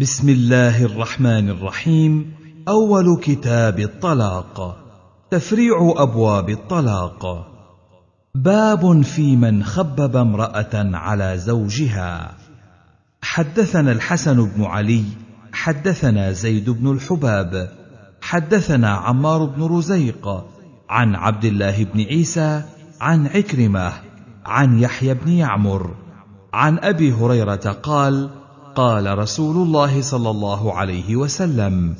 بسم الله الرحمن الرحيم اول كتاب الطلاق تفريع ابواب الطلاق باب في من خبب امراه على زوجها حدثنا الحسن بن علي حدثنا زيد بن الحباب حدثنا عمار بن رزيق عن عبد الله بن عيسى عن عكرمه عن يحيى بن يعمر عن ابي هريره قال قال رسول الله صلى الله عليه وسلم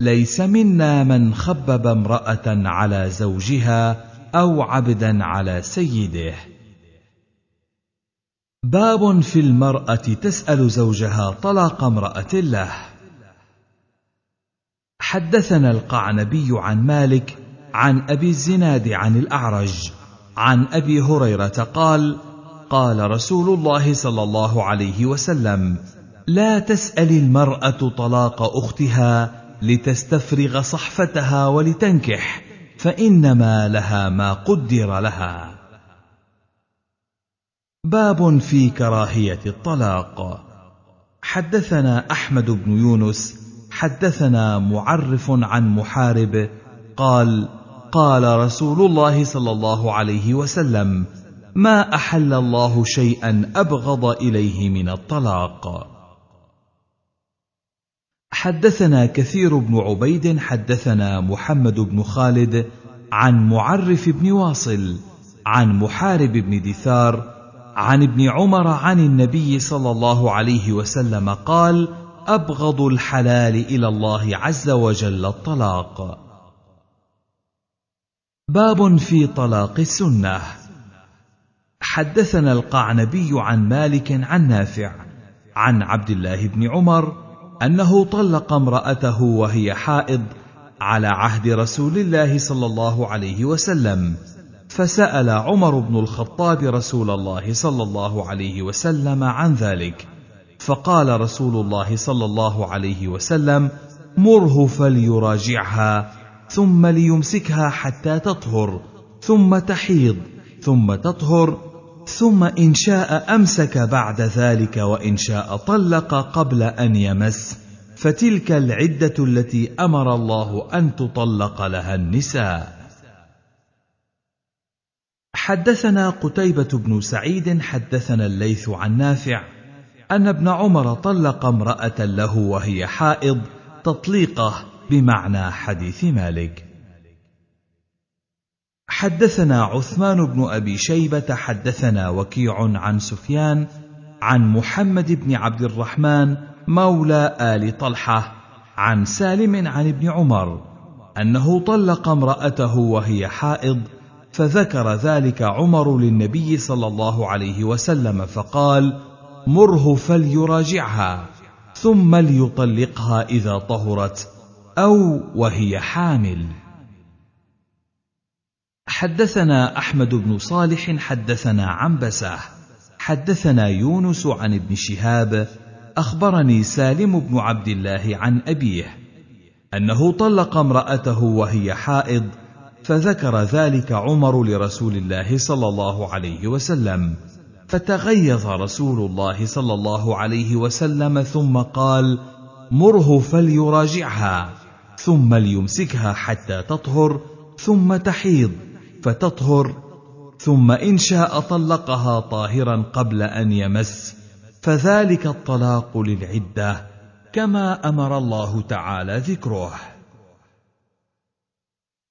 ليس منا من خبب امراه على زوجها او عبدا على سيده باب في المراه تسال زوجها طلاق امراه له حدثنا القعنبي عن مالك عن ابي الزناد عن الاعرج عن ابي هريره قال قال رسول الله صلى الله عليه وسلم لا تسال المراه طلاق اختها لتستفرغ صحفتها ولتنكح فانما لها ما قدر لها باب في كراهيه الطلاق حدثنا احمد بن يونس حدثنا معرف عن محارب قال قال رسول الله صلى الله عليه وسلم ما احل الله شيئا ابغض اليه من الطلاق حدثنا كثير بن عبيد حدثنا محمد بن خالد عن معرف بن واصل عن محارب بن دثار عن ابن عمر عن النبي صلى الله عليه وسلم قال ابغض الحلال الى الله عز وجل الطلاق باب في طلاق السنه حدثنا القعنبي عن مالك عن نافع عن عبد الله بن عمر انه طلق امراته وهي حائض على عهد رسول الله صلى الله عليه وسلم فسال عمر بن الخطاب رسول الله صلى الله عليه وسلم عن ذلك فقال رسول الله صلى الله عليه وسلم مره فليراجعها ثم ليمسكها حتى تطهر ثم تحيض ثم تطهر ثم ان شاء امسك بعد ذلك وان شاء طلق قبل ان يمس فتلك العده التي امر الله ان تطلق لها النساء حدثنا قتيبة بن سعيد حدثنا الليث عن نافع أن ابن عمر طلق امرأة له وهي حائض تطليقه بمعنى حديث مالك حدثنا عثمان بن ابي شيبه حدثنا وكيع عن سفيان عن محمد بن عبد الرحمن مولى ال طلحه عن سالم عن ابن عمر انه طلق امراته وهي حائض فذكر ذلك عمر للنبي صلى الله عليه وسلم فقال مره فليراجعها ثم ليطلقها اذا طهرت او وهي حامل حدثنا احمد بن صالح حدثنا عنبسه حدثنا يونس عن ابن شهاب اخبرني سالم بن عبد الله عن ابيه انه طلق امراته وهي حائض فذكر ذلك عمر لرسول الله صلى الله عليه وسلم فتغيظ رسول الله صلى الله عليه وسلم ثم قال مره فليراجعها ثم ليمسكها حتى تطهر ثم تحيض فتطهر ثم ان شاء طلقها طاهرا قبل ان يمس فذلك الطلاق للعده كما امر الله تعالى ذكره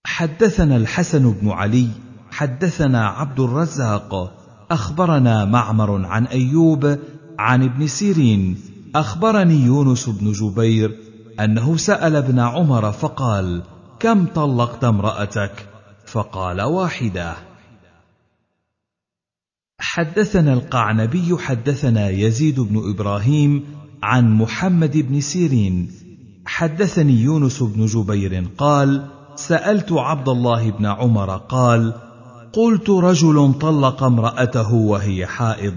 حدثنا الحسن بن علي حدثنا عبد الرزاق اخبرنا معمر عن ايوب عن ابن سيرين اخبرني يونس بن جبير انه سال ابن عمر فقال كم طلقت امراتك فقال واحده حدثنا القعنبي حدثنا يزيد بن ابراهيم عن محمد بن سيرين حدثني يونس بن جبير قال سالت عبد الله بن عمر قال قلت رجل طلق امراته وهي حائض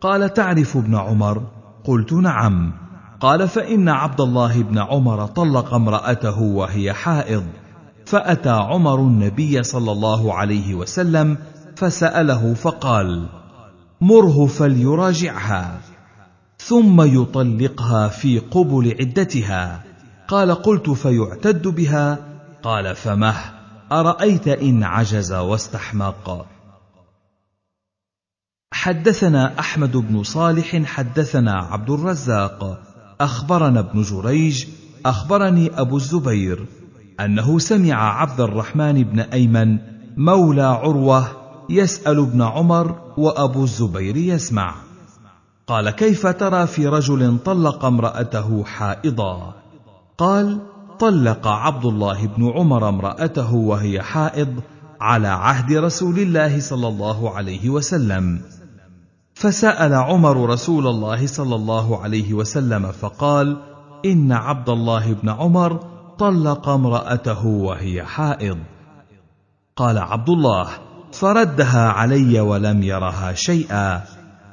قال تعرف ابن عمر قلت نعم قال فان عبد الله بن عمر طلق امراته وهي حائض فاتى عمر النبي صلى الله عليه وسلم فساله فقال مره فليراجعها ثم يطلقها في قبل عدتها قال قلت فيعتد بها قال فمه ارايت ان عجز واستحمق حدثنا احمد بن صالح حدثنا عبد الرزاق اخبرنا ابن جريج اخبرني ابو الزبير أنه سمع عبد الرحمن بن أيمن مولى عروة يسأل ابن عمر وأبو الزبير يسمع قال كيف ترى في رجل طلق امرأته حائضا قال طلق عبد الله بن عمر امرأته وهي حائض على عهد رسول الله صلى الله عليه وسلم فسأل عمر رسول الله صلى الله عليه وسلم فقال إن عبد الله بن عمر طلق امراته وهي حائض قال عبد الله فردها علي ولم يرها شيئا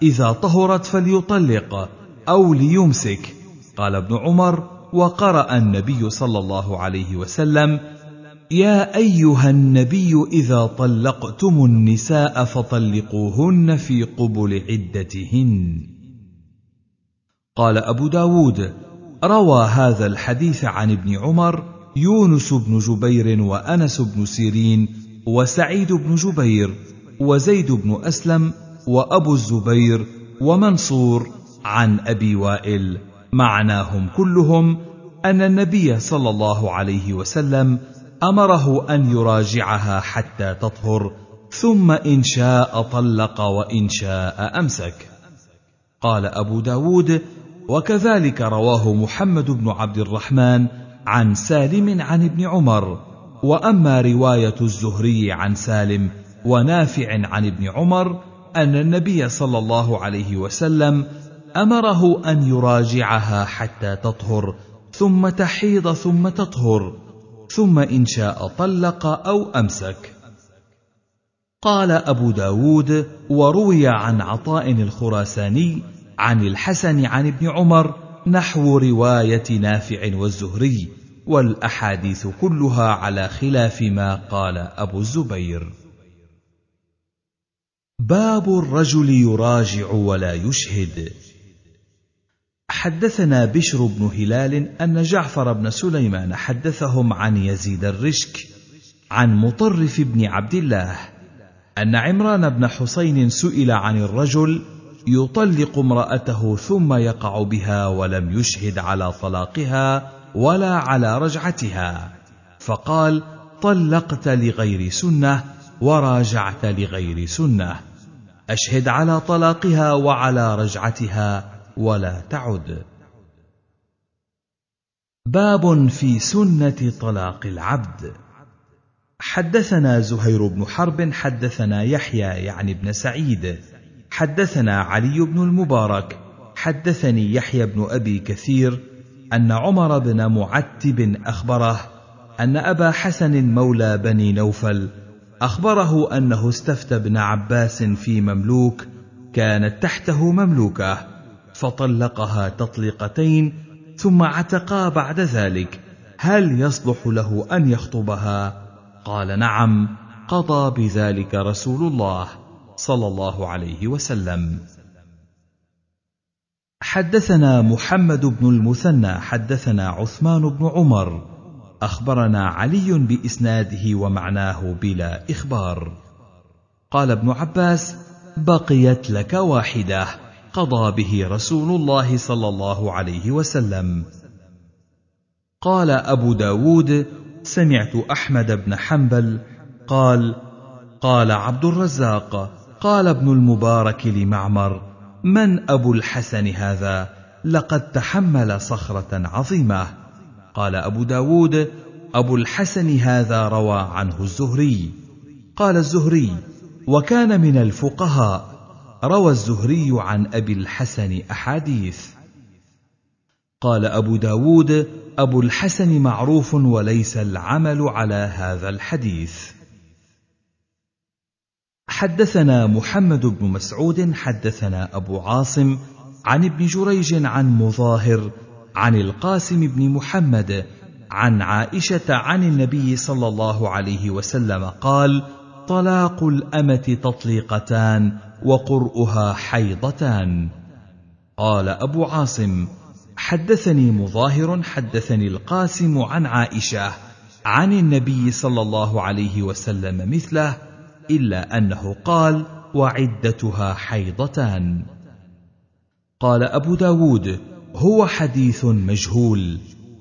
اذا طهرت فليطلق او ليمسك قال ابن عمر وقرا النبي صلى الله عليه وسلم يا ايها النبي اذا طلقتم النساء فطلقوهن في قبل عدتهن قال ابو داود روى هذا الحديث عن ابن عمر يونس بن جبير وانس بن سيرين وسعيد بن جبير وزيد بن اسلم وابو الزبير ومنصور عن ابي وائل معناهم كلهم ان النبي صلى الله عليه وسلم امره ان يراجعها حتى تطهر ثم ان شاء طلق وان شاء امسك قال ابو داود وكذلك رواه محمد بن عبد الرحمن عن سالم عن ابن عمر واما روايه الزهري عن سالم ونافع عن ابن عمر ان النبي صلى الله عليه وسلم امره ان يراجعها حتى تطهر ثم تحيض ثم تطهر ثم ان شاء طلق او امسك قال ابو داود وروي عن عطاء الخراساني عن الحسن عن ابن عمر نحو روايه نافع والزهري والاحاديث كلها على خلاف ما قال ابو الزبير باب الرجل يراجع ولا يشهد حدثنا بشر بن هلال ان جعفر بن سليمان حدثهم عن يزيد الرشك عن مطرف بن عبد الله ان عمران بن حسين سئل عن الرجل يطلق امرأته ثم يقع بها ولم يشهد على طلاقها ولا على رجعتها فقال طلقت لغير سنه وراجعت لغير سنه اشهد على طلاقها وعلى رجعتها ولا تعد باب في سنه طلاق العبد حدثنا زهير بن حرب حدثنا يحيى يعني بن سعيد حدثنا علي بن المبارك حدثني يحيى بن ابي كثير ان عمر بن معتب اخبره ان ابا حسن مولى بني نوفل اخبره انه استفتى ابن عباس في مملوك كانت تحته مملوكه فطلقها تطليقتين ثم عتقا بعد ذلك هل يصلح له ان يخطبها قال نعم قضى بذلك رسول الله صلى الله عليه وسلم حدثنا محمد بن المثنى حدثنا عثمان بن عمر اخبرنا علي باسناده ومعناه بلا اخبار قال ابن عباس بقيت لك واحده قضى به رسول الله صلى الله عليه وسلم قال ابو داود سمعت احمد بن حنبل قال قال عبد الرزاق قال ابن المبارك لمعمر من ابو الحسن هذا لقد تحمل صخره عظيمه قال ابو داود ابو الحسن هذا روى عنه الزهري قال الزهري وكان من الفقهاء روى الزهري عن ابي الحسن احاديث قال ابو داود ابو الحسن معروف وليس العمل على هذا الحديث حدثنا محمد بن مسعود حدثنا ابو عاصم عن ابن جريج عن مظاهر عن القاسم بن محمد عن عائشه عن النبي صلى الله عليه وسلم قال طلاق الامه تطليقتان وقرؤها حيضتان قال ابو عاصم حدثني مظاهر حدثني القاسم عن عائشه عن النبي صلى الله عليه وسلم مثله الا انه قال وعدتها حيضتان قال ابو داود هو حديث مجهول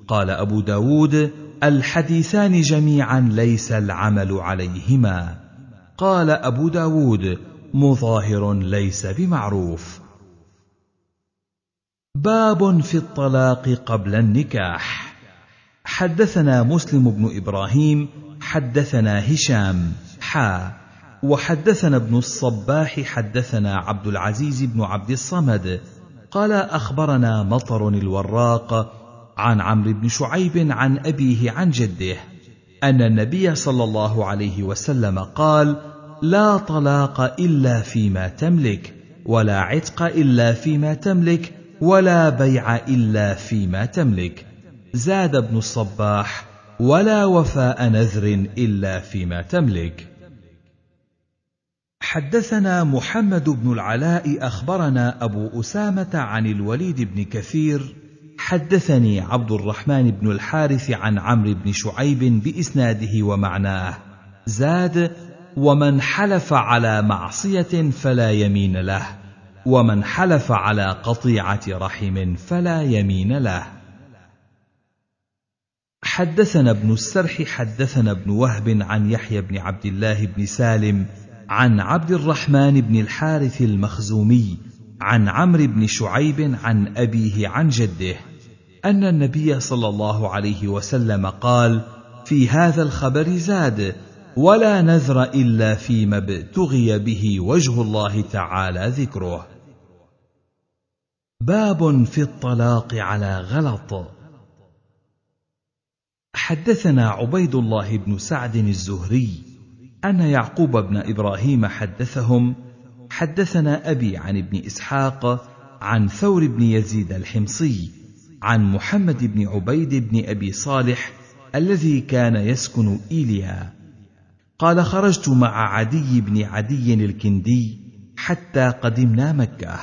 قال ابو داود الحديثان جميعا ليس العمل عليهما قال ابو داود مظاهر ليس بمعروف باب في الطلاق قبل النكاح حدثنا مسلم بن ابراهيم حدثنا هشام حا وحدثنا ابن الصباح حدثنا عبد العزيز بن عبد الصمد قال اخبرنا مطر الوراق عن عمرو بن شعيب عن ابيه عن جده ان النبي صلى الله عليه وسلم قال لا طلاق الا فيما تملك ولا عتق الا فيما تملك ولا بيع الا فيما تملك زاد ابن الصباح ولا وفاء نذر الا فيما تملك حدثنا محمد بن العلاء اخبرنا ابو اسامه عن الوليد بن كثير حدثني عبد الرحمن بن الحارث عن عمرو بن شعيب باسناده ومعناه زاد ومن حلف على معصيه فلا يمين له ومن حلف على قطيعه رحم فلا يمين له حدثنا ابن السرح حدثنا ابن وهب عن يحيى بن عبد الله بن سالم عن عبد الرحمن بن الحارث المخزومي عن عمرو بن شعيب عن أبيه عن جده أن النبي صلى الله عليه وسلم قال في هذا الخبر زاد ولا نذر إلا فيما ابتغي به وجه الله تعالى ذكره باب في الطلاق على غلط حدثنا عبيد الله بن سعد الزهري أن يعقوب بن إبراهيم حدثهم حدثنا أبي عن ابن إسحاق عن ثور بن يزيد الحمصي عن محمد بن عبيد بن أبي صالح الذي كان يسكن إيليا قال خرجت مع عدي بن عدي الكندي حتى قدمنا مكة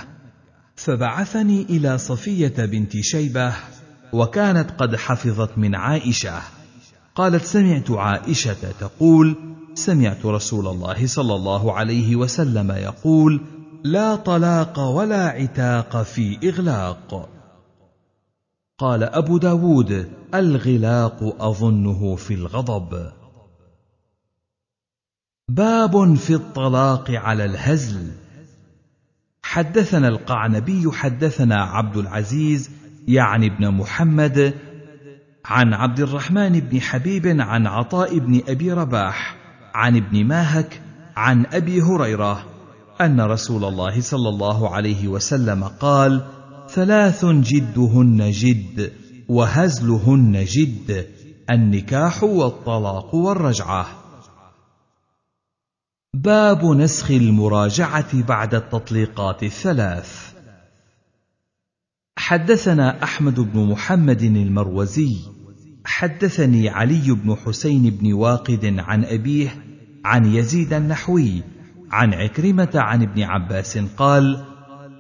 فبعثني إلى صفية بنت شيبة وكانت قد حفظت من عائشة قالت سمعت عائشة تقول سمعت رسول الله صلى الله عليه وسلم يقول لا طلاق ولا عتاق في اغلاق قال ابو داود الغلاق اظنه في الغضب باب في الطلاق على الهزل حدثنا القعنبي حدثنا عبد العزيز يعني ابن محمد عن عبد الرحمن بن حبيب عن عطاء بن ابي رباح عن ابن ماهك عن ابي هريره ان رسول الله صلى الله عليه وسلم قال ثلاث جدهن جد وهزلهن جد النكاح والطلاق والرجعه باب نسخ المراجعه بعد التطليقات الثلاث حدثنا احمد بن محمد المروزي حدثني علي بن حسين بن واقد عن أبيه عن يزيد النحوي عن عكرمة عن ابن عباس قال: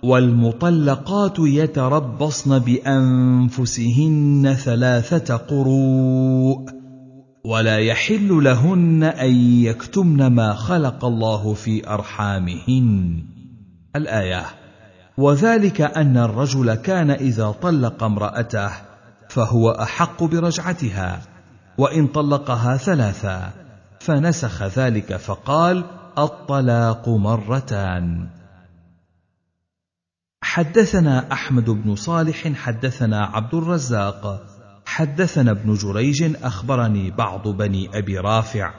والمطلقات يتربصن بانفسهن ثلاثه قروء ولا يحل لهن ان يكتمن ما خلق الله في ارحامهن الايه وذلك ان الرجل كان اذا طلق امراته فهو احق برجعتها وان طلقها ثلاثا فنسخ ذلك فقال الطلاق مرتان حدثنا احمد بن صالح حدثنا عبد الرزاق حدثنا ابن جريج اخبرني بعض بني ابي رافع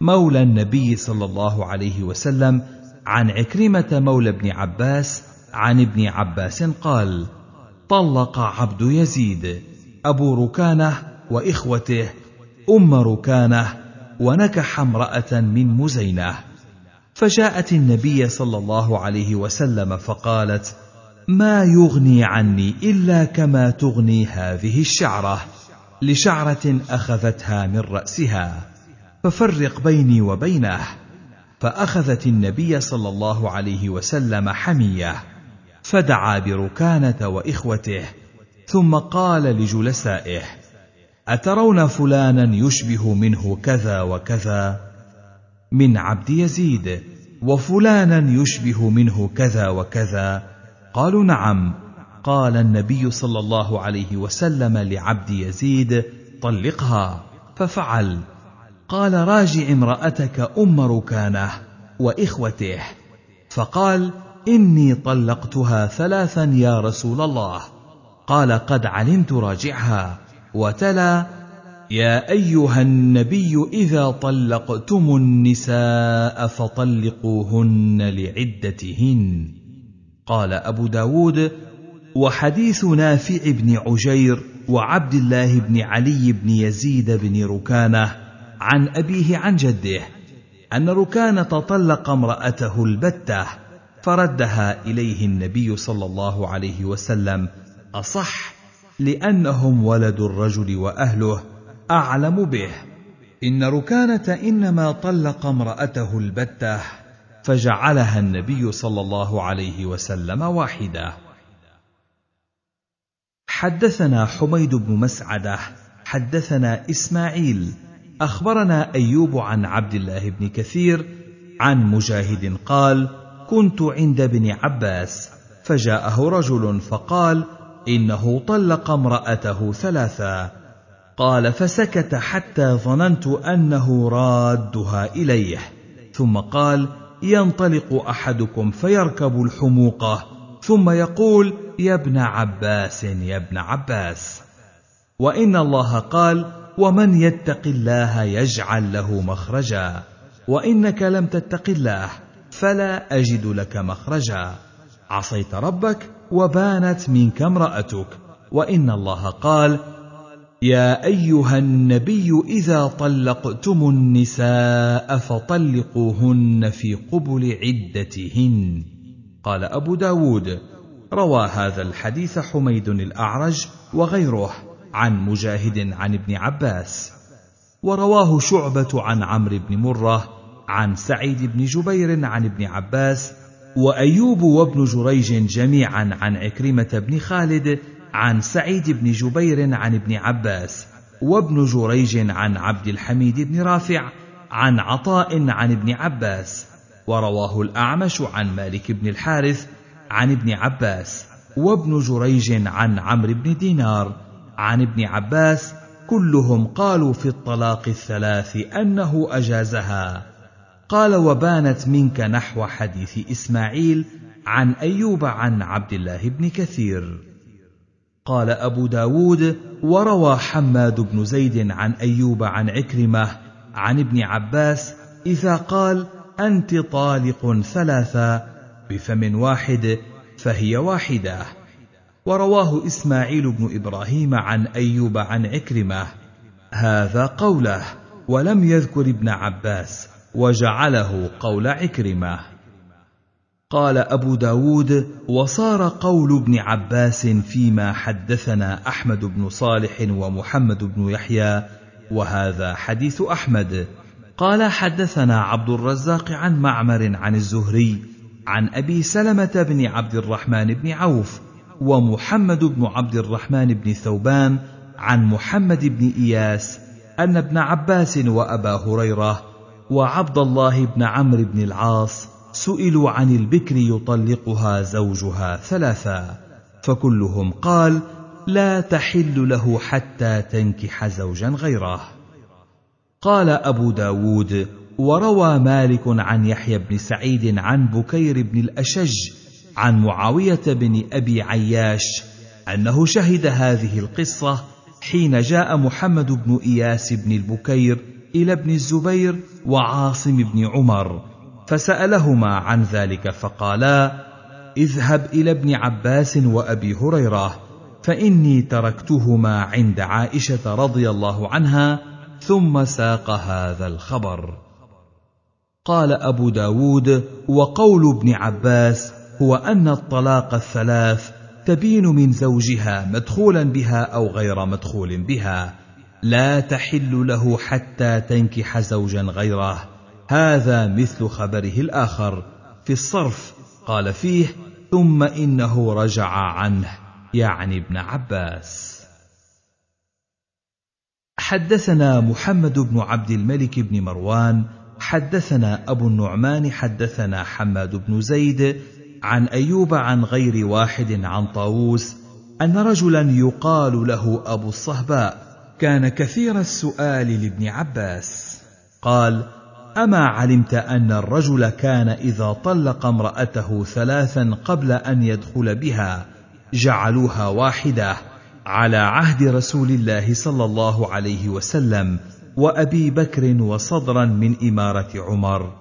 مولى النبي صلى الله عليه وسلم عن عكرمه مولى ابن عباس عن ابن عباس قال طلق عبد يزيد أبو ركانة وإخوته أم ركانة ونكح امرأة من مزينة فجاءت النبي صلى الله عليه وسلم فقالت ما يغني عني إلا كما تغني هذه الشعرة لشعرة أخذتها من رأسها ففرق بيني وبينه فأخذت النبي صلى الله عليه وسلم حمية فدعا بركانة وإخوته ثم قال لجلسائه اترون فلانا يشبه منه كذا وكذا من عبد يزيد وفلانا يشبه منه كذا وكذا قالوا نعم قال النبي صلى الله عليه وسلم لعبد يزيد طلقها ففعل قال راجع امراتك ام ركانه واخوته فقال اني طلقتها ثلاثا يا رسول الله قال قد علمت راجعها وتلا يا ايها النبي اذا طلقتم النساء فطلقوهن لعدتهن قال ابو داود وحديث نافع بن عجير وعبد الله بن علي بن يزيد بن ركانه عن ابيه عن جده ان ركانه طلق امراته البته فردها اليه النبي صلى الله عليه وسلم اصح لانهم ولد الرجل واهله اعلم به ان ركانه انما طلق امراته البته فجعلها النبي صلى الله عليه وسلم واحده حدثنا حميد بن مسعده حدثنا اسماعيل اخبرنا ايوب عن عبد الله بن كثير عن مجاهد قال كنت عند ابن عباس فجاءه رجل فقال انه طلق امراته ثلاثا قال فسكت حتى ظننت انه رادها اليه ثم قال ينطلق احدكم فيركب الحموقه ثم يقول يا ابن عباس يا ابن عباس وان الله قال ومن يتق الله يجعل له مخرجا وانك لم تتق الله فلا اجد لك مخرجا عصيت ربك وبانت منك امرأتك وإن الله قال يا أيها النبي إذا طلقتم النساء فطلقوهن في قبل عدتهن قال أبو داود روى هذا الحديث حميد الأعرج وغيره عن مجاهد عن ابن عباس ورواه شعبة عن عمرو بن مرة عن سعيد بن جبير عن ابن عباس وأيوب وابن جريج جميعا عن عكرمة بن خالد عن سعيد بن جبير عن ابن عباس وابن جريج عن عبد الحميد بن رافع عن عطاء عن ابن عباس ورواه الأعمش عن مالك بن الحارث عن ابن عباس وابن جريج عن عمرو بن دينار عن ابن عباس كلهم قالوا في الطلاق الثلاث أنه أجازها قال وبانت منك نحو حديث اسماعيل عن ايوب عن عبد الله بن كثير قال ابو داود وروى حماد بن زيد عن ايوب عن عكرمه عن ابن عباس اذا قال انت طالق ثلاثه بفم واحد فهي واحده ورواه اسماعيل بن ابراهيم عن ايوب عن عكرمه هذا قوله ولم يذكر ابن عباس وجعله قول عكرمة قال أبو داود وصار قول ابن عباس فيما حدثنا أحمد بن صالح ومحمد بن يحيى وهذا حديث أحمد قال حدثنا عبد الرزاق عن معمر عن الزهري عن أبي سلمة بن عبد الرحمن بن عوف ومحمد بن عبد الرحمن بن ثوبان عن محمد بن إياس أن ابن عباس وأبا هريرة وعبد الله بن عمرو بن العاص سئلوا عن البكر يطلقها زوجها ثلاثا فكلهم قال لا تحل له حتى تنكح زوجا غيره قال ابو داود وروى مالك عن يحيى بن سعيد عن بكير بن الاشج عن معاويه بن ابي عياش انه شهد هذه القصه حين جاء محمد بن اياس بن البكير إلى ابن الزبير وعاصم بن عمر فسألهما عن ذلك فقالا اذهب إلى ابن عباس وأبي هريرة فإني تركتهما عند عائشة رضي الله عنها ثم ساق هذا الخبر قال أبو داود وقول ابن عباس هو أن الطلاق الثلاث تبين من زوجها مدخولا بها أو غير مدخول بها لا تحل له حتى تنكح زوجا غيره هذا مثل خبره الاخر في الصرف قال فيه ثم انه رجع عنه يعني ابن عباس حدثنا محمد بن عبد الملك بن مروان حدثنا ابو النعمان حدثنا حماد بن زيد عن ايوب عن غير واحد عن طاووس ان رجلا يقال له ابو الصهباء كان كثير السؤال لابن عباس قال اما علمت ان الرجل كان اذا طلق امراته ثلاثا قبل ان يدخل بها جعلوها واحده على عهد رسول الله صلى الله عليه وسلم وابي بكر وصدرا من اماره عمر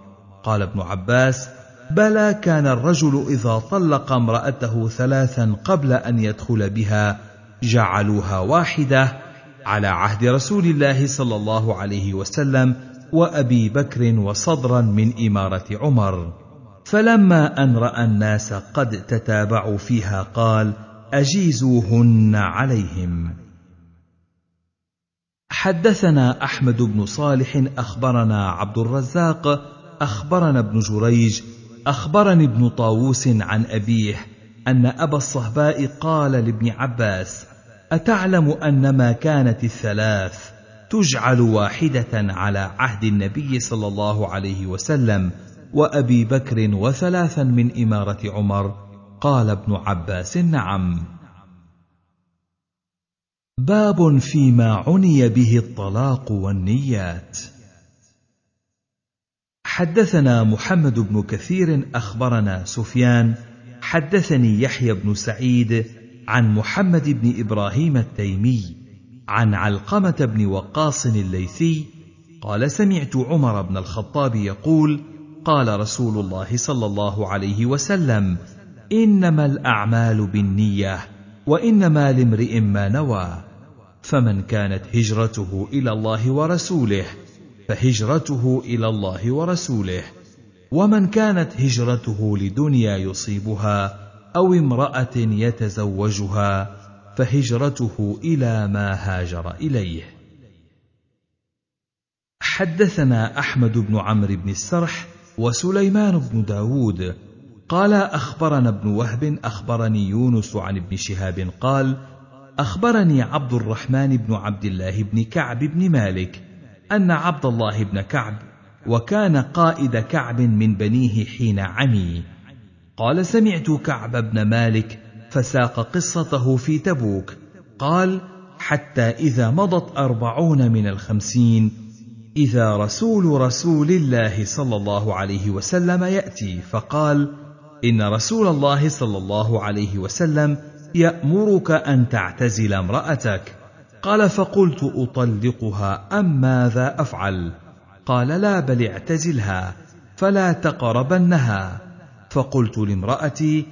قال ابن عباس بلى كان الرجل اذا طلق امراته ثلاثا قبل ان يدخل بها جعلوها واحده على عهد رسول الله صلى الله عليه وسلم وابي بكر وصدرا من اماره عمر فلما ان راى الناس قد تتابعوا فيها قال اجيزوهن عليهم حدثنا احمد بن صالح اخبرنا عبد الرزاق اخبرنا ابن جريج اخبرني ابن طاووس عن ابيه ان ابا الصهباء قال لابن عباس أتعلم أن ما كانت الثلاث تجعل واحدة على عهد النبي صلى الله عليه وسلم وأبي بكر وثلاثا من إمارة عمر قال ابن عباس نعم باب فيما عني به الطلاق والنيات حدثنا محمد بن كثير أخبرنا سفيان حدثني يحيى بن سعيد عن محمد بن ابراهيم التيمي عن علقمه بن وقاص الليثي قال سمعت عمر بن الخطاب يقول قال رسول الله صلى الله عليه وسلم انما الاعمال بالنيه وانما لامرئ ما نوى فمن كانت هجرته الى الله ورسوله فهجرته الى الله ورسوله ومن كانت هجرته لدنيا يصيبها او امراه يتزوجها فهجرته الى ما هاجر اليه حدثنا احمد بن عمرو بن السرح وسليمان بن داود قال اخبرنا ابن وهب اخبرني يونس عن ابن شهاب قال اخبرني عبد الرحمن بن عبد الله بن كعب بن مالك ان عبد الله بن كعب وكان قائد كعب من بنيه حين عمي قال سمعت كعب بن مالك فساق قصته في تبوك قال حتى اذا مضت اربعون من الخمسين اذا رسول رسول الله صلى الله عليه وسلم ياتي فقال ان رسول الله صلى الله عليه وسلم يامرك ان تعتزل امراتك قال فقلت اطلقها ام ماذا افعل قال لا بل اعتزلها فلا تقربنها فقلت لامرأتي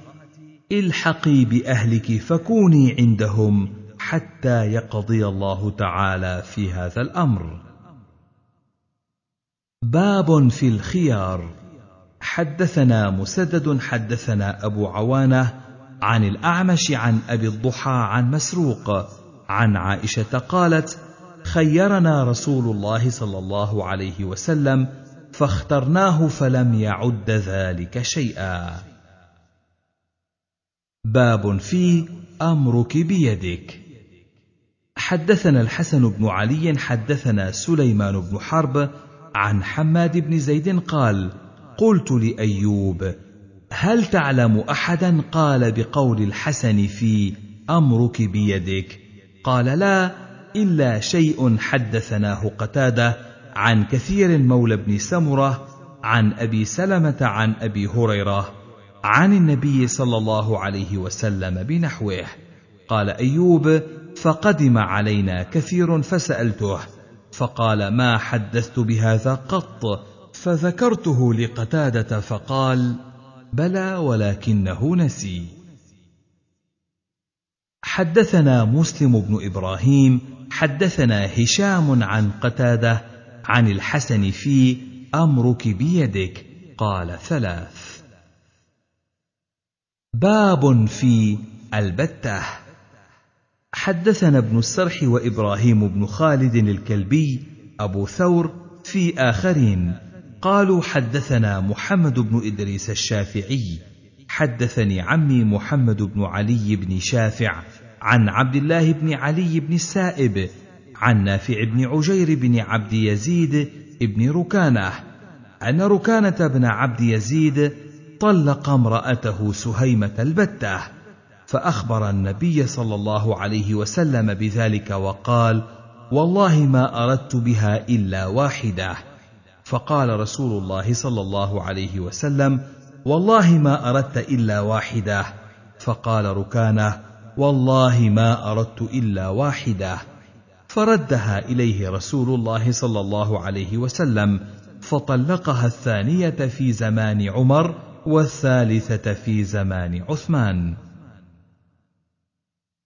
الحقي باهلك فكوني عندهم حتى يقضي الله تعالى في هذا الامر باب في الخيار حدثنا مسدد حدثنا ابو عوانه عن الاعمش عن ابي الضحى عن مسروق عن عائشه قالت خيرنا رسول الله صلى الله عليه وسلم فاخترناه فلم يعد ذلك شيئا باب في امرك بيدك حدثنا الحسن بن علي حدثنا سليمان بن حرب عن حماد بن زيد قال قلت لايوب هل تعلم احدا قال بقول الحسن في امرك بيدك قال لا الا شيء حدثناه قتاده عن كثير مولى بن سمره عن ابي سلمه عن ابي هريره عن النبي صلى الله عليه وسلم بنحوه قال ايوب فقدم علينا كثير فسالته فقال ما حدثت بهذا قط فذكرته لقتاده فقال بلى ولكنه نسي حدثنا مسلم بن ابراهيم حدثنا هشام عن قتاده عن الحسن في امرك بيدك قال ثلاث باب في البته حدثنا ابن السرح وابراهيم بن خالد الكلبي ابو ثور في اخرين قالوا حدثنا محمد بن ادريس الشافعي حدثني عمي محمد بن علي بن شافع عن عبد الله بن علي بن السائب عن نافع بن عجير بن عبد يزيد بن ركانه ان ركانه بن عبد يزيد طلق امراته سهيمه البته فاخبر النبي صلى الله عليه وسلم بذلك وقال والله ما اردت بها الا واحده فقال رسول الله صلى الله عليه وسلم والله ما اردت الا واحده فقال ركانه والله ما اردت الا واحده فردها اليه رسول الله صلى الله عليه وسلم فطلقها الثانيه في زمان عمر والثالثه في زمان عثمان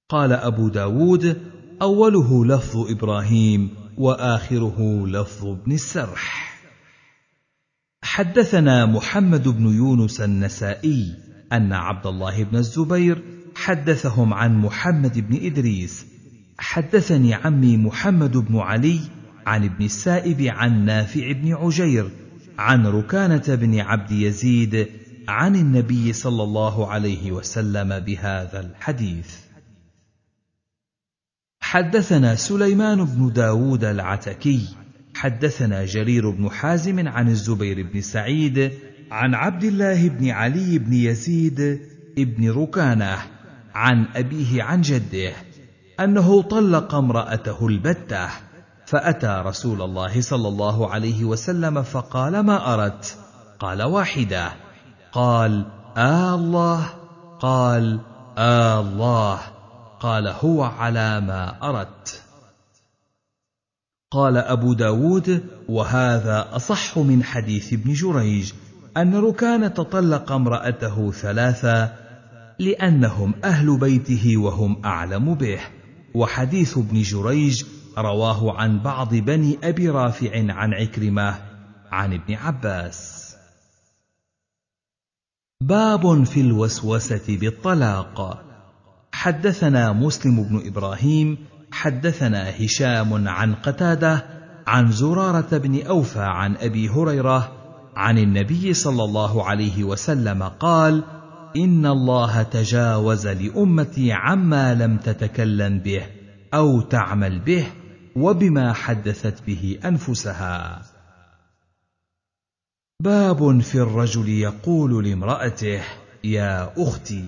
قال ابو داود اوله لفظ ابراهيم واخره لفظ ابن السرح حدثنا محمد بن يونس النسائي ان عبد الله بن الزبير حدثهم عن محمد بن ادريس حدثني عمي محمد بن علي عن ابن السائب عن نافع بن عجير عن ركانه بن عبد يزيد عن النبي صلى الله عليه وسلم بهذا الحديث حدثنا سليمان بن داود العتكي حدثنا جرير بن حازم عن الزبير بن سعيد عن عبد الله بن علي بن يزيد بن ركانه عن ابيه عن جده انه طلق امراته البته فاتى رسول الله صلى الله عليه وسلم فقال ما اردت قال واحده قال آه الله قال آه الله قال هو على ما أردت قال أبو داود وهذا أصح من حديث ابن جريج أن ركان تطلق امرأته ثلاثة لأنهم أهل بيته وهم أعلم به وحديث ابن جريج رواه عن بعض بني ابي رافع عن عكرمه عن ابن عباس باب في الوسوسه بالطلاق حدثنا مسلم بن ابراهيم حدثنا هشام عن قتاده عن زراره بن اوفى عن ابي هريره عن النبي صلى الله عليه وسلم قال إن الله تجاوز لأمتي عما لم تتكلم به أو تعمل به وبما حدثت به أنفسها. باب في الرجل يقول لامرأته: يا أختي.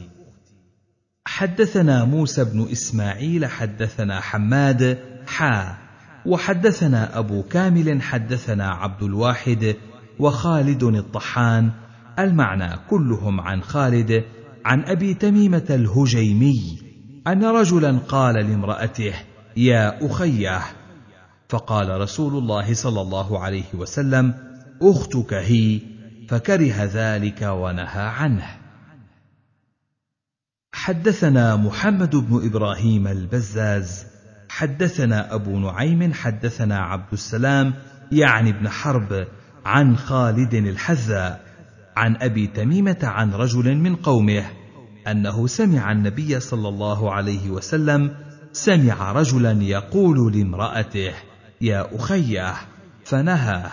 حدثنا موسى بن إسماعيل حدثنا حماد حا وحدثنا أبو كامل حدثنا عبد الواحد وخالد الطحان المعنى كلهم عن خالد عن ابي تميمه الهجيمي ان رجلا قال لامراته يا اخيه فقال رسول الله صلى الله عليه وسلم اختك هي فكره ذلك ونهى عنه حدثنا محمد بن ابراهيم البزاز حدثنا ابو نعيم حدثنا عبد السلام يعني بن حرب عن خالد الحذاء عن ابي تميمه عن رجل من قومه انه سمع النبي صلى الله عليه وسلم سمع رجلا يقول لامراته يا اخيه فنهاه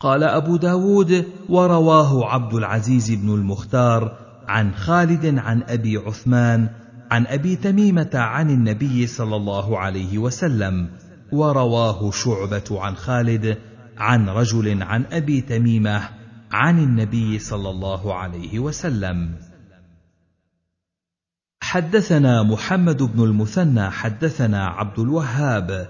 قال ابو داود ورواه عبد العزيز بن المختار عن خالد عن ابي عثمان عن ابي تميمه عن النبي صلى الله عليه وسلم ورواه شعبه عن خالد عن رجل عن ابي تميمه عن النبي صلى الله عليه وسلم حدثنا محمد بن المثنى حدثنا عبد الوهاب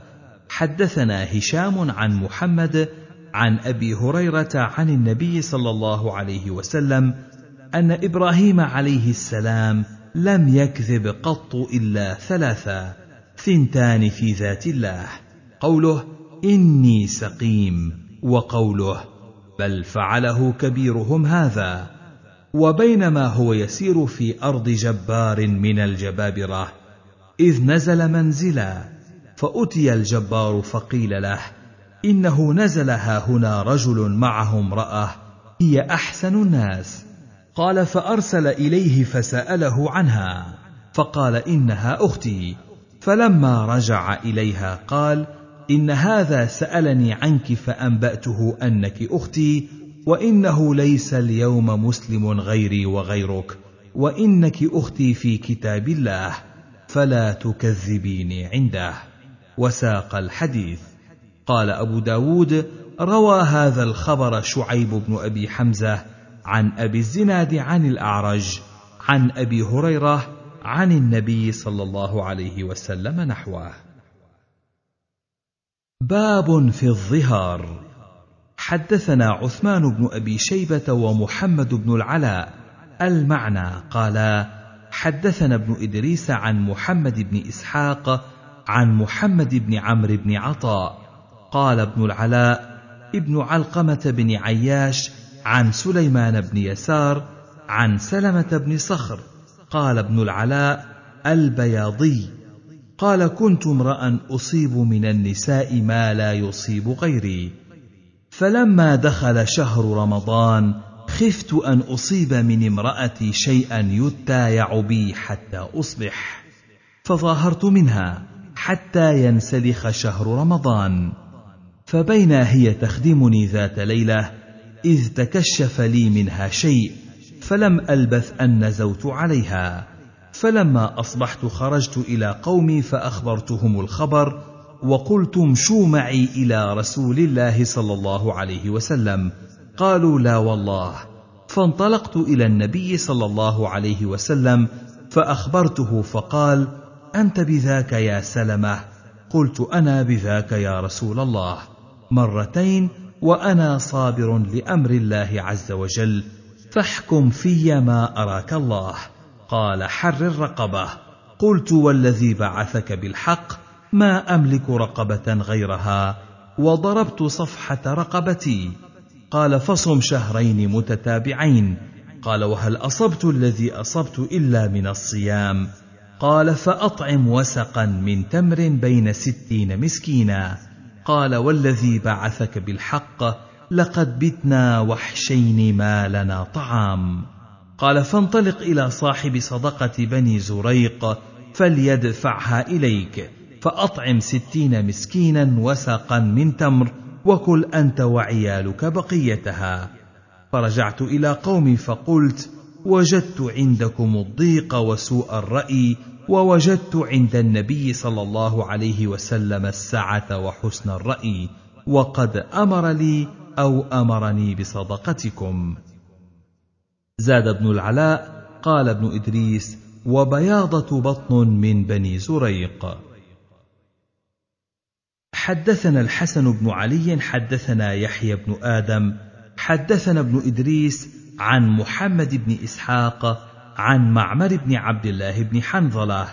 حدثنا هشام عن محمد عن ابي هريره عن النبي صلى الله عليه وسلم ان ابراهيم عليه السلام لم يكذب قط الا ثلاثا ثنتان في ذات الله قوله اني سقيم وقوله بل فعله كبيرهم هذا وبينما هو يسير في ارض جبار من الجبابره اذ نزل منزلا فاتي الجبار فقيل له انه نزل ها هنا رجل معه امراه هي احسن الناس قال فارسل اليه فساله عنها فقال انها اختي فلما رجع اليها قال ان هذا سالني عنك فانباته انك اختي وانه ليس اليوم مسلم غيري وغيرك وانك اختي في كتاب الله فلا تكذبيني عنده وساق الحديث قال ابو داود روى هذا الخبر شعيب بن ابي حمزه عن ابي الزناد عن الاعرج عن ابي هريره عن النبي صلى الله عليه وسلم نحوه باب في الظهار حدثنا عثمان بن ابي شيبه ومحمد بن العلاء المعنى قالا حدثنا ابن ادريس عن محمد بن اسحاق عن محمد بن عمرو بن عطاء قال ابن العلاء ابن علقمه بن عياش عن سليمان بن يسار عن سلمه بن صخر قال ابن العلاء البياضي قال كنت امرا اصيب من النساء ما لا يصيب غيري فلما دخل شهر رمضان خفت ان اصيب من امراتي شيئا يتايع بي حتى اصبح فظاهرت منها حتى ينسلخ شهر رمضان فبينا هي تخدمني ذات ليله اذ تكشف لي منها شيء فلم البث ان نزوت عليها فلما اصبحت خرجت الى قومي فاخبرتهم الخبر وقلت امشوا معي الى رسول الله صلى الله عليه وسلم قالوا لا والله فانطلقت الى النبي صلى الله عليه وسلم فاخبرته فقال انت بذاك يا سلمه قلت انا بذاك يا رسول الله مرتين وانا صابر لامر الله عز وجل فاحكم في ما اراك الله قال حرر رقبه قلت والذي بعثك بالحق ما املك رقبه غيرها وضربت صفحه رقبتي قال فصم شهرين متتابعين قال وهل اصبت الذي اصبت الا من الصيام قال فاطعم وسقا من تمر بين ستين مسكينا قال والذي بعثك بالحق لقد بتنا وحشين ما لنا طعام قال فانطلق إلى صاحب صدقة بني زريق فليدفعها إليك فأطعم ستين مسكينا وساقا من تمر وكل أنت وعيالك بقيتها فرجعت إلى قومي فقلت وجدت عندكم الضيق وسوء الرأي ووجدت عند النبي صلى الله عليه وسلم السعة وحسن الرأي وقد أمر لي أو أمرني بصدقتكم زاد ابن العلاء قال ابن إدريس وبياضة بطن من بني زريق حدثنا الحسن بن علي حدثنا يحيى بن آدم حدثنا ابن إدريس عن محمد بن إسحاق عن معمر بن عبد الله بن حنظله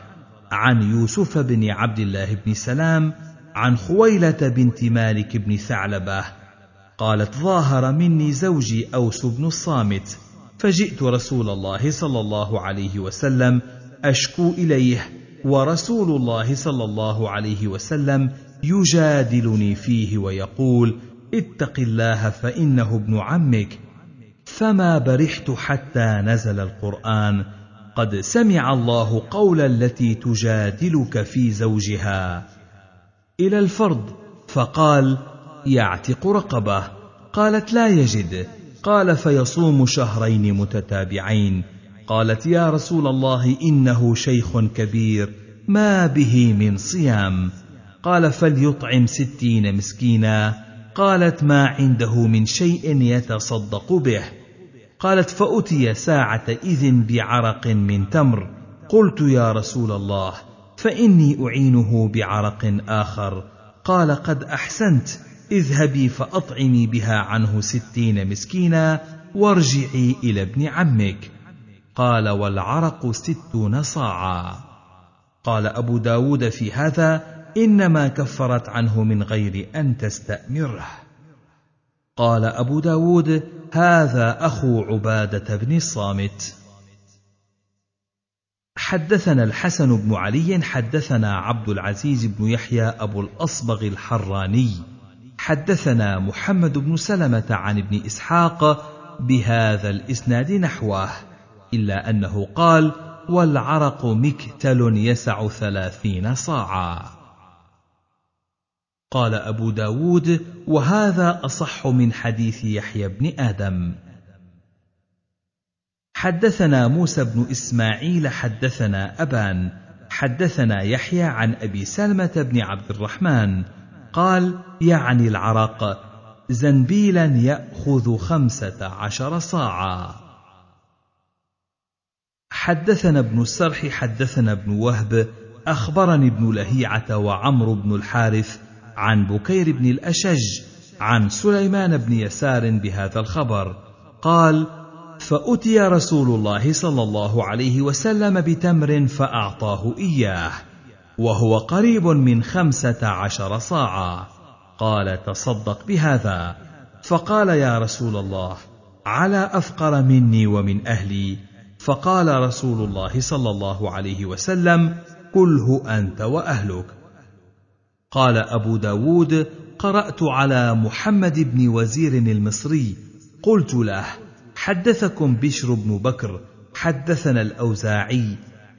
عن يوسف بن عبد الله بن سلام عن خويلة بنت مالك بن ثعلبة قالت ظاهر مني زوجي أوس بن الصامت فجئت رسول الله صلى الله عليه وسلم اشكو اليه ورسول الله صلى الله عليه وسلم يجادلني فيه ويقول اتق الله فانه ابن عمك فما برحت حتى نزل القران قد سمع الله قول التي تجادلك في زوجها الى الفرض فقال يعتق رقبه قالت لا يجد قال فيصوم شهرين متتابعين قالت يا رسول الله انه شيخ كبير ما به من صيام قال فليطعم ستين مسكينا قالت ما عنده من شيء يتصدق به قالت فاتي ساعه اذ بعرق من تمر قلت يا رسول الله فاني اعينه بعرق اخر قال قد احسنت اذهبي فأطعمي بها عنه ستين مسكينا وارجعي إلى ابن عمك قال والعرق ستون صاعا قال أبو داود في هذا إنما كفرت عنه من غير أن تستأمره قال أبو داود هذا أخو عبادة بن الصامت حدثنا الحسن بن علي حدثنا عبد العزيز بن يحيى أبو الأصبغ الحراني حدثنا محمد بن سلمة عن ابن إسحاق بهذا الإسناد نحوه إلا أنه قال والعرق مكتل يسع ثلاثين صاعا قال أبو داود وهذا أصح من حديث يحيى بن آدم حدثنا موسى بن إسماعيل حدثنا أبان حدثنا يحيى عن أبي سلمة بن عبد الرحمن قال يعني العرق زنبيلا ياخذ خمسه عشر صاعا حدثنا ابن السرح حدثنا ابن وهب اخبرني ابن لهيعه وعمرو بن الحارث عن بكير بن الاشج عن سليمان بن يسار بهذا الخبر قال فاتي رسول الله صلى الله عليه وسلم بتمر فاعطاه اياه وهو قريب من خمسة عشر صاعا قال تصدق بهذا فقال يا رسول الله على أفقر مني ومن أهلي فقال رسول الله صلى الله عليه وسلم كله أنت وأهلك قال أبو داود قرأت على محمد بن وزير المصري قلت له حدثكم بشر بن بكر حدثنا الأوزاعي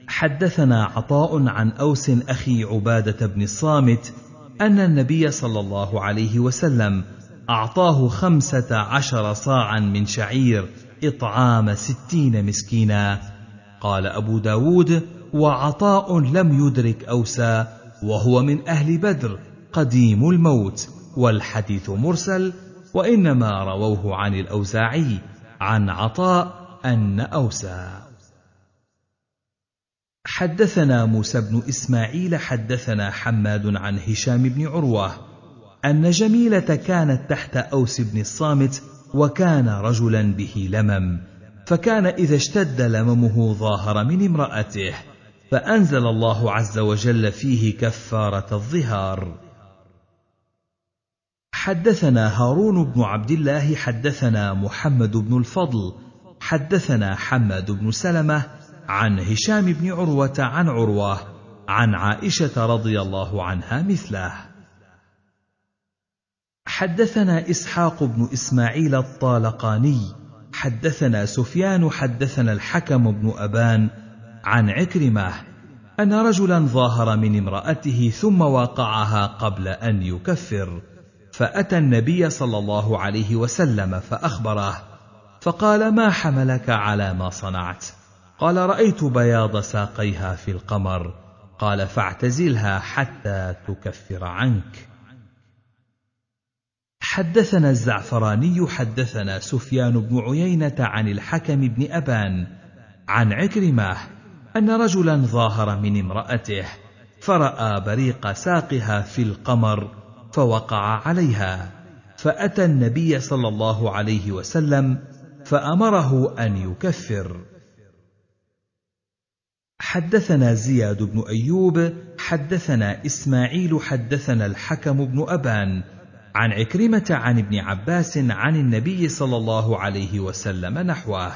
حدثنا عطاء عن أوس أخي عبادة بن الصامت أن النبي صلى الله عليه وسلم أعطاه خمسة عشر صاعا من شعير إطعام ستين مسكينا قال أبو داود وعطاء لم يدرك أوسا وهو من أهل بدر قديم الموت والحديث مرسل وإنما رووه عن الأوزاعي عن عطاء أن أوسا حدثنا موسى بن اسماعيل حدثنا حماد عن هشام بن عروه ان جميله كانت تحت اوس بن الصامت وكان رجلا به لمم فكان اذا اشتد لممه ظاهر من امراته فانزل الله عز وجل فيه كفاره الظهار حدثنا هارون بن عبد الله حدثنا محمد بن الفضل حدثنا حماد بن سلمه عن هشام بن عروة عن عروة عن عائشة رضي الله عنها مثله. حدثنا إسحاق بن إسماعيل الطالقاني، حدثنا سفيان حدثنا الحكم بن أبان عن عكرمة أن رجلا ظاهر من امرأته ثم واقعها قبل أن يكفر، فأتى النبي صلى الله عليه وسلم فأخبره، فقال: ما حملك على ما صنعت؟ قال رأيت بياض ساقيها في القمر قال فاعتزلها حتى تكفر عنك حدثنا الزعفراني حدثنا سفيان بن عيينة عن الحكم بن أبان عن عكرمة أن رجلا ظاهر من امرأته فرأى بريق ساقها في القمر فوقع عليها فأتى النبي صلى الله عليه وسلم فأمره أن يكفر حدثنا زياد بن ايوب حدثنا اسماعيل حدثنا الحكم بن ابان عن عكرمه عن ابن عباس عن النبي صلى الله عليه وسلم نحوه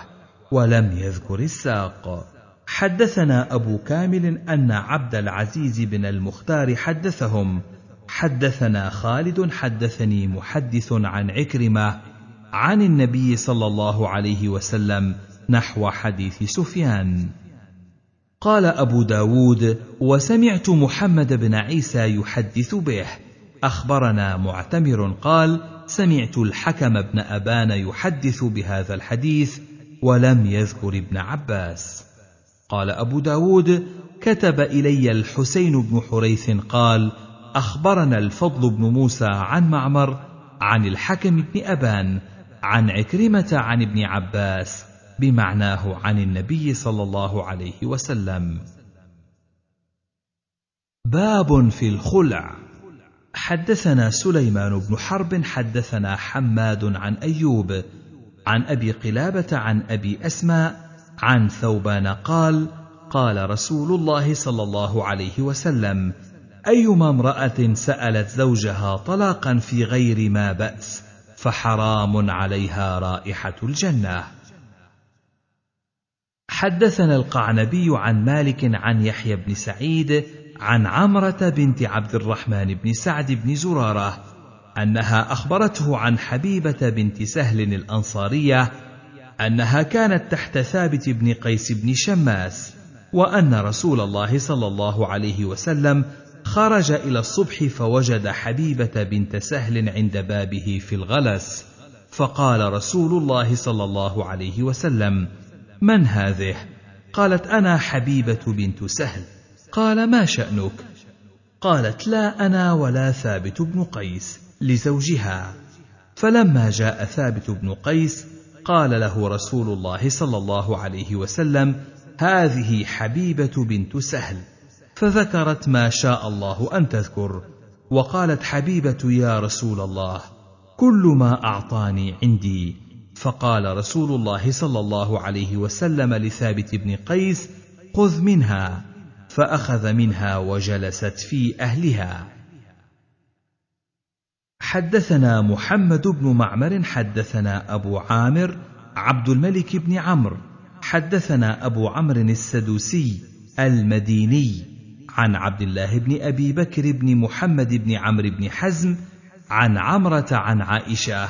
ولم يذكر الساق حدثنا ابو كامل ان عبد العزيز بن المختار حدثهم حدثنا خالد حدثني محدث عن عكرمه عن النبي صلى الله عليه وسلم نحو حديث سفيان قال أبو داود وسمعت محمد بن عيسى يحدث به أخبرنا معتمر قال سمعت الحكم بن أبان يحدث بهذا الحديث ولم يذكر ابن عباس قال أبو داود كتب إلي الحسين بن حريث قال أخبرنا الفضل بن موسى عن معمر عن الحكم بن أبان عن عكرمة عن ابن عباس بمعناه عن النبي صلى الله عليه وسلم باب في الخلع حدثنا سليمان بن حرب حدثنا حماد عن ايوب عن ابي قلابه عن ابي اسماء عن ثوبان قال قال رسول الله صلى الله عليه وسلم ايما امراه سالت زوجها طلاقا في غير ما باس فحرام عليها رائحه الجنه حدثنا القعنبي عن مالك عن يحيى بن سعيد عن عمرة بنت عبد الرحمن بن سعد بن زرارة أنها أخبرته عن حبيبة بنت سهل الأنصارية أنها كانت تحت ثابت بن قيس بن شماس وأن رسول الله صلى الله عليه وسلم خرج إلى الصبح فوجد حبيبة بنت سهل عند بابه في الغلس فقال رسول الله صلى الله عليه وسلم: من هذه قالت انا حبيبه بنت سهل قال ما شانك قالت لا انا ولا ثابت بن قيس لزوجها فلما جاء ثابت بن قيس قال له رسول الله صلى الله عليه وسلم هذه حبيبه بنت سهل فذكرت ما شاء الله ان تذكر وقالت حبيبه يا رسول الله كل ما اعطاني عندي فقال رسول الله صلى الله عليه وسلم لثابت بن قيس خذ منها فاخذ منها وجلست في اهلها حدثنا محمد بن معمر حدثنا ابو عامر عبد الملك بن عمرو حدثنا ابو عمرو السدوسي المديني عن عبد الله بن ابي بكر بن محمد بن عمرو بن حزم عن عمره عن عائشه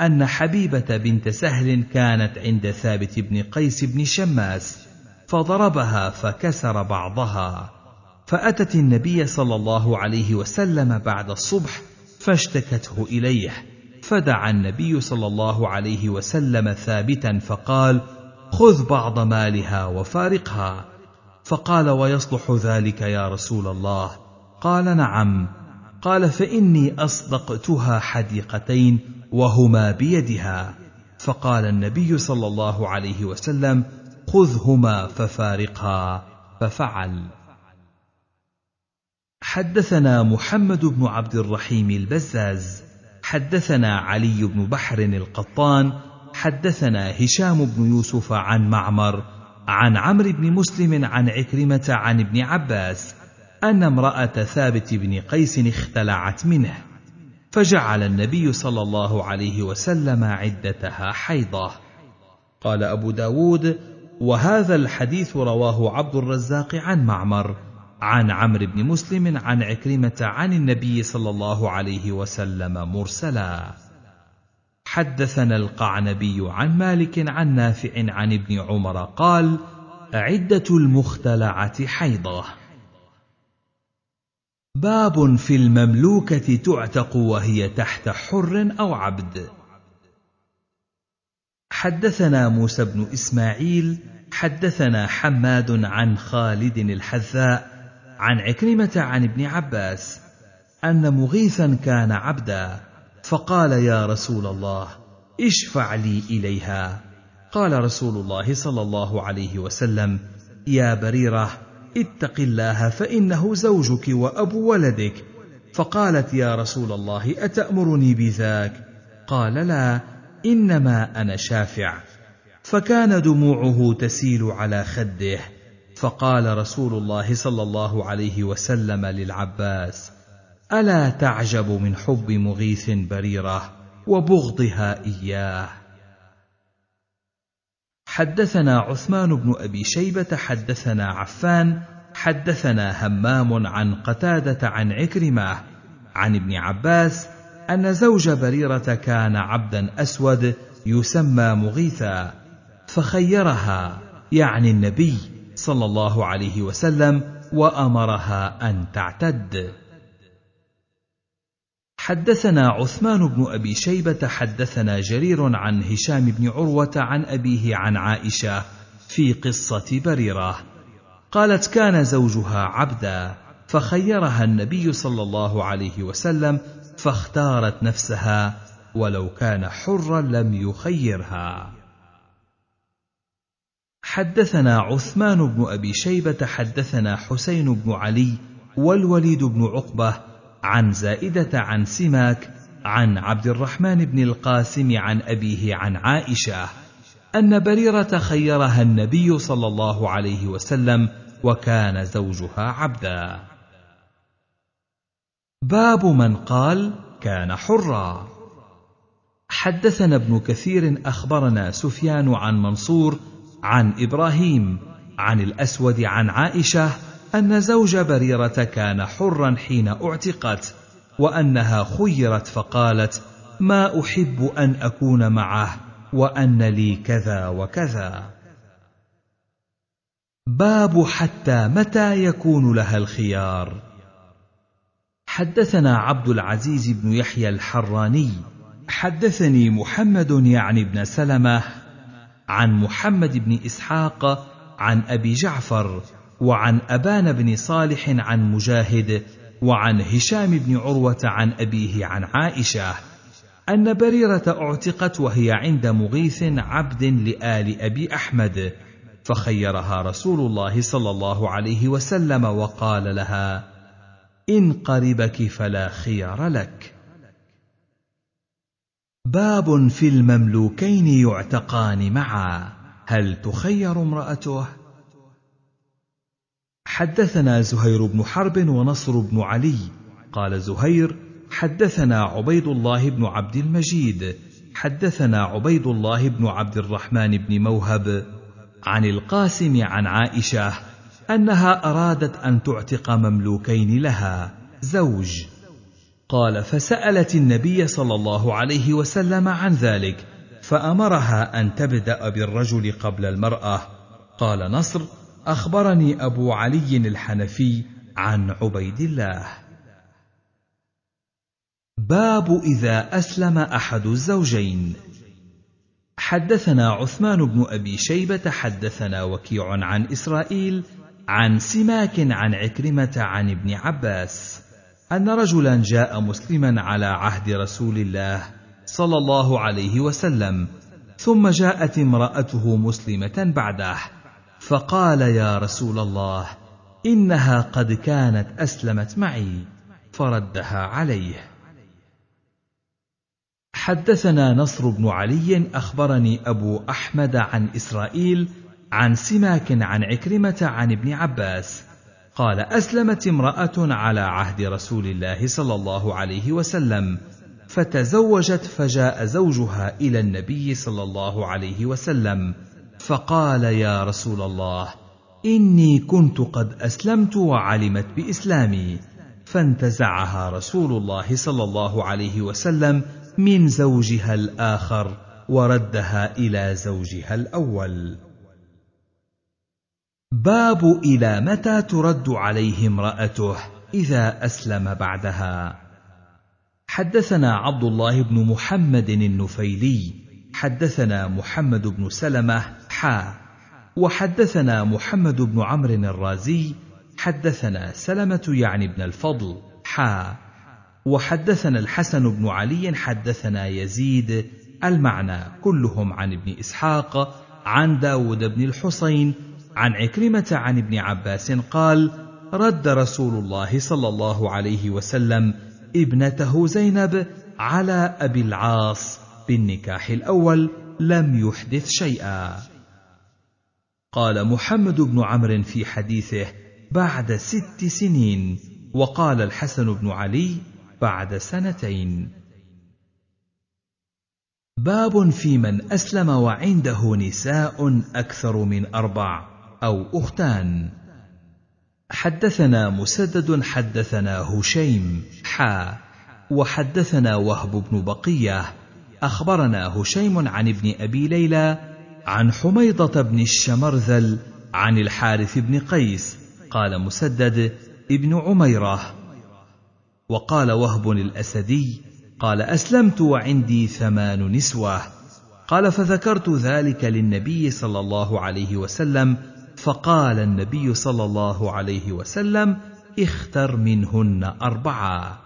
أن حبيبة بنت سهل كانت عند ثابت بن قيس بن شماس فضربها فكسر بعضها فأتت النبي صلى الله عليه وسلم بعد الصبح فاشتكته إليه فدعا النبي صلى الله عليه وسلم ثابتا فقال خذ بعض مالها وفارقها فقال ويصلح ذلك يا رسول الله قال نعم قال فاني اصدقتها حديقتين وهما بيدها فقال النبي صلى الله عليه وسلم خذهما ففارقها ففعل حدثنا محمد بن عبد الرحيم البزاز حدثنا علي بن بحر القطان حدثنا هشام بن يوسف عن معمر عن عمرو بن مسلم عن عكرمه عن ابن عباس ان امراه ثابت بن قيس اختلعت منه فجعل النبي صلى الله عليه وسلم عدتها حيضة قال أبو داود وهذا الحديث رواه عبد الرزاق عن معمر عن عمرو بن مسلم عن عكرمة عن النبي صلى الله عليه وسلم مرسلا حدثنا القعنبي عن مالك عن نافع عن ابن عمر قال عدة المختلعة حيضة باب في المملوكة تعتق وهي تحت حر أو عبد. حدثنا موسى بن إسماعيل، حدثنا حماد عن خالد الحذاء، عن عكرمة عن ابن عباس، أن مغيثا كان عبدا، فقال يا رسول الله: اشفع لي إليها. قال رسول الله صلى الله عليه وسلم: يا بريرة اتق الله فانه زوجك وابو ولدك فقالت يا رسول الله اتامرني بذاك قال لا انما انا شافع فكان دموعه تسيل على خده فقال رسول الله صلى الله عليه وسلم للعباس الا تعجب من حب مغيث بريره وبغضها اياه حدثنا عثمان بن ابي شيبه حدثنا عفان حدثنا همام عن قتاده عن عكرمه عن ابن عباس ان زوج بريره كان عبدا اسود يسمى مغيثا فخيرها يعني النبي صلى الله عليه وسلم وامرها ان تعتد حدثنا عثمان بن ابي شيبه حدثنا جرير عن هشام بن عروه عن ابيه عن عائشه في قصه بريره قالت كان زوجها عبدا فخيرها النبي صلى الله عليه وسلم فاختارت نفسها ولو كان حرا لم يخيرها حدثنا عثمان بن ابي شيبه حدثنا حسين بن علي والوليد بن عقبه عن زائدة عن سماك عن عبد الرحمن بن القاسم عن أبيه عن عائشة أن بريرة خيرها النبي صلى الله عليه وسلم وكان زوجها عبدا. باب من قال كان حرا. حدثنا ابن كثير أخبرنا سفيان عن منصور عن إبراهيم عن الأسود عن عائشة أن زوج بريرة كان حرا حين اعتقت، وأنها خيرت فقالت: ما أحب أن أكون معه، وأن لي كذا وكذا. باب حتى متى يكون لها الخيار؟ حدثنا عبد العزيز بن يحيى الحراني، حدثني محمد يعني بن سلمة، عن محمد بن إسحاق، عن أبي جعفر، وعن أبان بن صالح عن مجاهد وعن هشام بن عروة عن أبيه عن عائشة أن بريرة أعتقت وهي عند مغيث عبد لآل أبي أحمد فخيرها رسول الله صلى الله عليه وسلم وقال لها إن قربك فلا خيار لك باب في المملوكين يعتقان معا هل تخير امرأته حدثنا زهير بن حرب ونصر بن علي قال زهير حدثنا عبيد الله بن عبد المجيد حدثنا عبيد الله بن عبد الرحمن بن موهب عن القاسم عن عائشه انها ارادت ان تعتق مملوكين لها زوج قال فسالت النبي صلى الله عليه وسلم عن ذلك فامرها ان تبدا بالرجل قبل المراه قال نصر اخبرني ابو علي الحنفي عن عبيد الله باب اذا اسلم احد الزوجين حدثنا عثمان بن ابي شيبه حدثنا وكيع عن اسرائيل عن سماك عن عكرمه عن ابن عباس ان رجلا جاء مسلما على عهد رسول الله صلى الله عليه وسلم ثم جاءت امراته مسلمه بعده فقال يا رسول الله انها قد كانت اسلمت معي فردها عليه حدثنا نصر بن علي اخبرني ابو احمد عن اسرائيل عن سماك عن عكرمه عن ابن عباس قال اسلمت امراه على عهد رسول الله صلى الله عليه وسلم فتزوجت فجاء زوجها الى النبي صلى الله عليه وسلم فقال يا رسول الله اني كنت قد اسلمت وعلمت باسلامي فانتزعها رسول الله صلى الله عليه وسلم من زوجها الاخر وردها الى زوجها الاول باب الى متى ترد عليه امراته اذا اسلم بعدها حدثنا عبد الله بن محمد النفيلي حدثنا محمد بن سلمه حا وحدثنا محمد بن عمرو الرازي حدثنا سلمه يعني بن الفضل حا وحدثنا الحسن بن علي حدثنا يزيد المعنى كلهم عن ابن اسحاق عن داود بن الحسين عن عكرمه عن ابن عباس قال رد رسول الله صلى الله عليه وسلم ابنته زينب على ابي العاص بالنكاح الاول لم يحدث شيئا قال محمد بن عمرو في حديثه بعد ست سنين وقال الحسن بن علي بعد سنتين باب في من اسلم وعنده نساء اكثر من اربع او اختان حدثنا مسدد حدثنا هشيم حا وحدثنا وهب بن بقيه أخبرنا هشيم عن ابن أبي ليلى عن حميضة بن الشمرذل عن الحارث بن قيس قال مسدد ابن عميرة وقال وهب الأسدي قال أسلمت وعندي ثمان نسوة قال فذكرت ذلك للنبي صلى الله عليه وسلم فقال النبي صلى الله عليه وسلم اختر منهن أربعة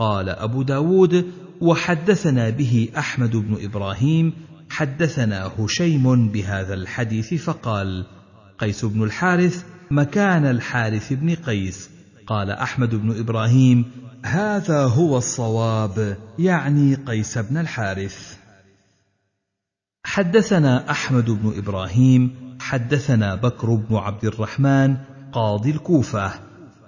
قال أبو داود وحدثنا به أحمد بن إبراهيم حدثنا هشيم بهذا الحديث فقال قيس بن الحارث مكان الحارث بن قيس قال أحمد بن إبراهيم هذا هو الصواب يعني قيس بن الحارث حدثنا أحمد بن إبراهيم حدثنا بكر بن عبد الرحمن قاضي الكوفة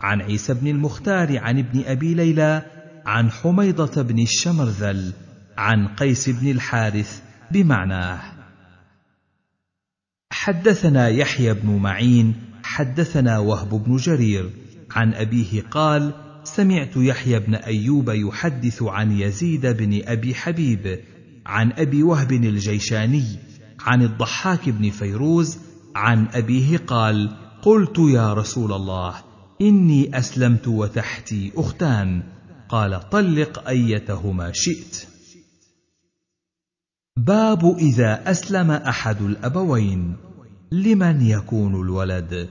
عن عيسى بن المختار عن ابن أبي ليلى عن حميضة بن الشمرذل عن قيس بن الحارث بمعناه حدثنا يحيى بن معين حدثنا وهب بن جرير عن أبيه قال سمعت يحيى بن أيوب يحدث عن يزيد بن أبي حبيب عن أبي وهب الجيشاني عن الضحاك بن فيروز عن أبيه قال قلت يا رسول الله إني أسلمت وتحتي أختان قال طلق ايتهما شئت باب اذا اسلم احد الابوين لمن يكون الولد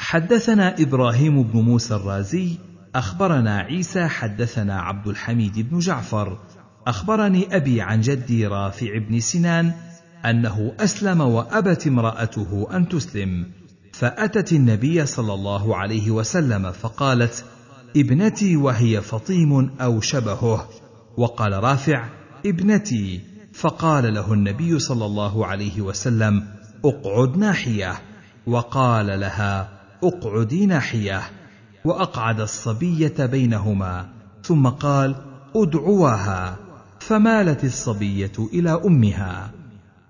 حدثنا ابراهيم بن موسى الرازي اخبرنا عيسى حدثنا عبد الحميد بن جعفر اخبرني ابي عن جدي رافع بن سنان انه اسلم وابت امراته ان تسلم فاتت النبي صلى الله عليه وسلم فقالت ابنتي وهي فطيم او شبهه وقال رافع ابنتي فقال له النبي صلى الله عليه وسلم اقعد ناحيه وقال لها اقعدي ناحيه واقعد الصبيه بينهما ثم قال ادعواها فمالت الصبيه الى امها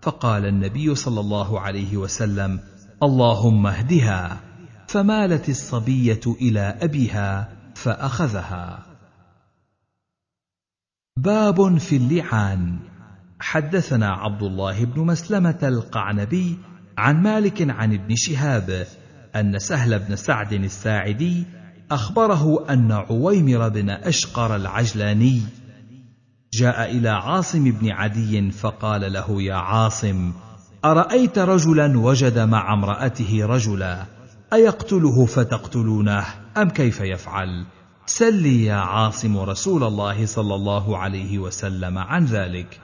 فقال النبي صلى الله عليه وسلم اللهم اهدها فمالت الصبيه الى ابيها فاخذها باب في اللعان حدثنا عبد الله بن مسلمه القعنبي عن مالك عن ابن شهاب ان سهل بن سعد الساعدي اخبره ان عويمر بن اشقر العجلاني جاء الى عاصم بن عدي فقال له يا عاصم ارايت رجلا وجد مع امراته رجلا ايقتله فتقتلونه أم كيف يفعل؟ سلي يا عاصم رسول الله صلى الله عليه وسلم عن ذلك.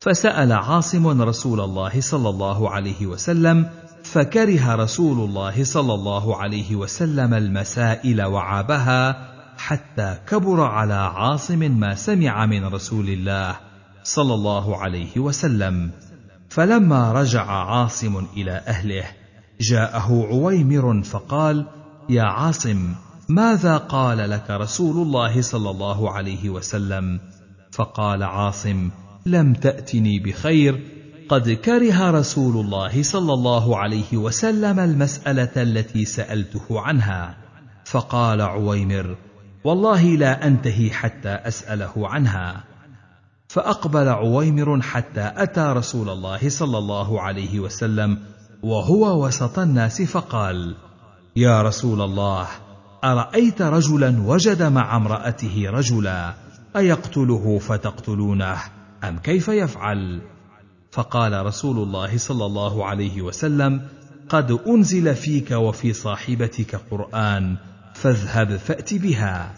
فسأل عاصم رسول الله صلى الله عليه وسلم، فكره رسول الله صلى الله عليه وسلم المسائل وعابها، حتى كبر على عاصم ما سمع من رسول الله صلى الله عليه وسلم. فلما رجع عاصم إلى أهله، جاءه عويمر فقال: يا عاصم ماذا قال لك رسول الله صلى الله عليه وسلم فقال عاصم لم تاتني بخير قد كره رسول الله صلى الله عليه وسلم المساله التي سالته عنها فقال عويمر والله لا انتهي حتى اساله عنها فاقبل عويمر حتى اتى رسول الله صلى الله عليه وسلم وهو وسط الناس فقال يا رسول الله ارايت رجلا وجد مع امراته رجلا ايقتله فتقتلونه ام كيف يفعل فقال رسول الله صلى الله عليه وسلم قد انزل فيك وفي صاحبتك قران فاذهب فات بها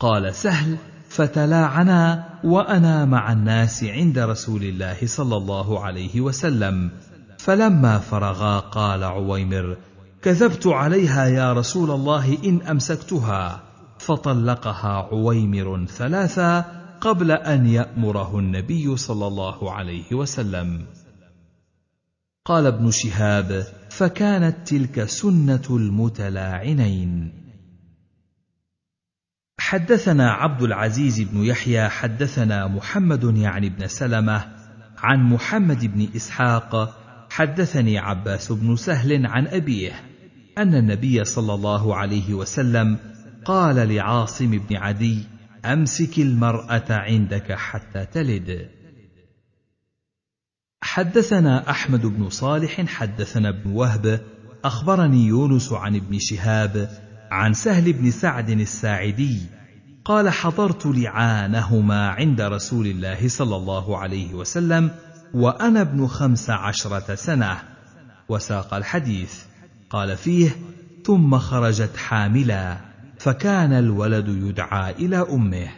قال سهل فتلاعنا وانا مع الناس عند رسول الله صلى الله عليه وسلم فلما فرغا قال عويمر كذبت عليها يا رسول الله ان امسكتها فطلقها عويمر ثلاثا قبل ان يامره النبي صلى الله عليه وسلم قال ابن شهاب فكانت تلك سنه المتلاعنين حدثنا عبد العزيز بن يحيى حدثنا محمد يعني بن سلمه عن محمد بن اسحاق حدثني عباس بن سهل عن ابيه أن النبي صلى الله عليه وسلم قال لعاصم بن عدي: أمسك المرأة عندك حتى تلد. حدثنا أحمد بن صالح حدثنا ابن وهب أخبرني يونس عن ابن شهاب عن سهل بن سعد الساعدي قال حضرت لعانهما عند رسول الله صلى الله عليه وسلم وأنا ابن خمس عشرة سنة وساق الحديث قال فيه ثم خرجت حاملا فكان الولد يدعى الى امه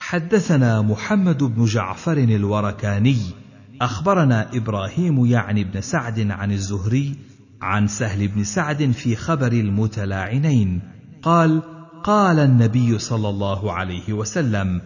حدثنا محمد بن جعفر الوركاني اخبرنا ابراهيم يعني بن سعد عن الزهري عن سهل بن سعد في خبر المتلاعنين قال قال النبي صلى الله عليه وسلم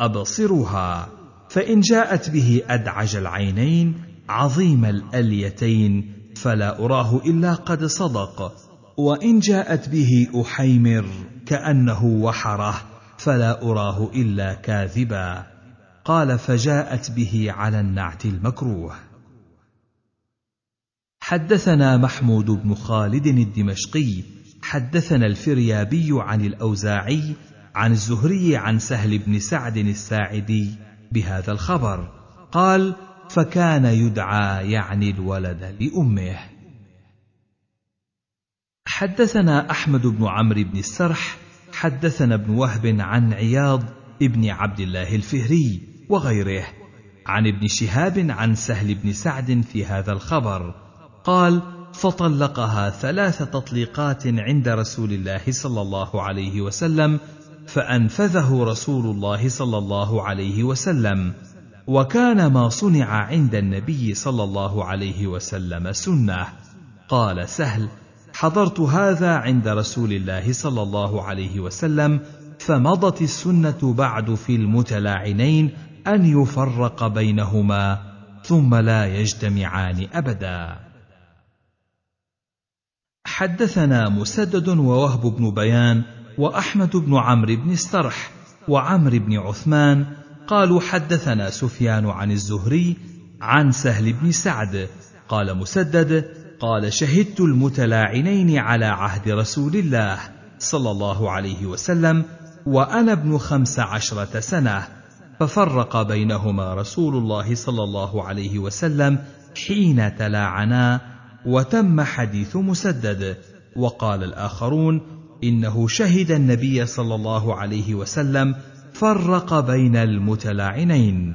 ابصرها فان جاءت به ادعج العينين عظيم الاليتين فلا أراه إلا قد صدق وإن جاءت به أحيمر كأنه وحره فلا أراه إلا كاذبا قال فجاءت به على النعت المكروه حدثنا محمود بن خالد الدمشقي حدثنا الفريابي عن الأوزاعي عن الزهري عن سهل بن سعد الساعدي بهذا الخبر قال فكان يدعى يعني الولد لأمه. حدثنا أحمد بن عمرو بن السرح، حدثنا ابن وهب عن عياض ابن عبد الله الفهري وغيره، عن ابن شهاب عن سهل بن سعد في هذا الخبر، قال: فطلقها ثلاث تطليقات عند رسول الله صلى الله عليه وسلم، فأنفذه رسول الله صلى الله عليه وسلم. وكان ما صنع عند النبي صلى الله عليه وسلم سنه قال سهل حضرت هذا عند رسول الله صلى الله عليه وسلم فمضت السنه بعد في المتلاعنين ان يفرق بينهما ثم لا يجتمعان ابدا حدثنا مسدد ووهب بن بيان واحمد بن عمرو بن استرح وعمرو بن عثمان قالوا حدثنا سفيان عن الزهري عن سهل بن سعد قال مسدد قال شهدت المتلاعنين على عهد رسول الله صلى الله عليه وسلم وانا ابن خمس عشره سنه ففرق بينهما رسول الله صلى الله عليه وسلم حين تلاعنا وتم حديث مسدد وقال الاخرون انه شهد النبي صلى الله عليه وسلم فرق بين المتلاعنين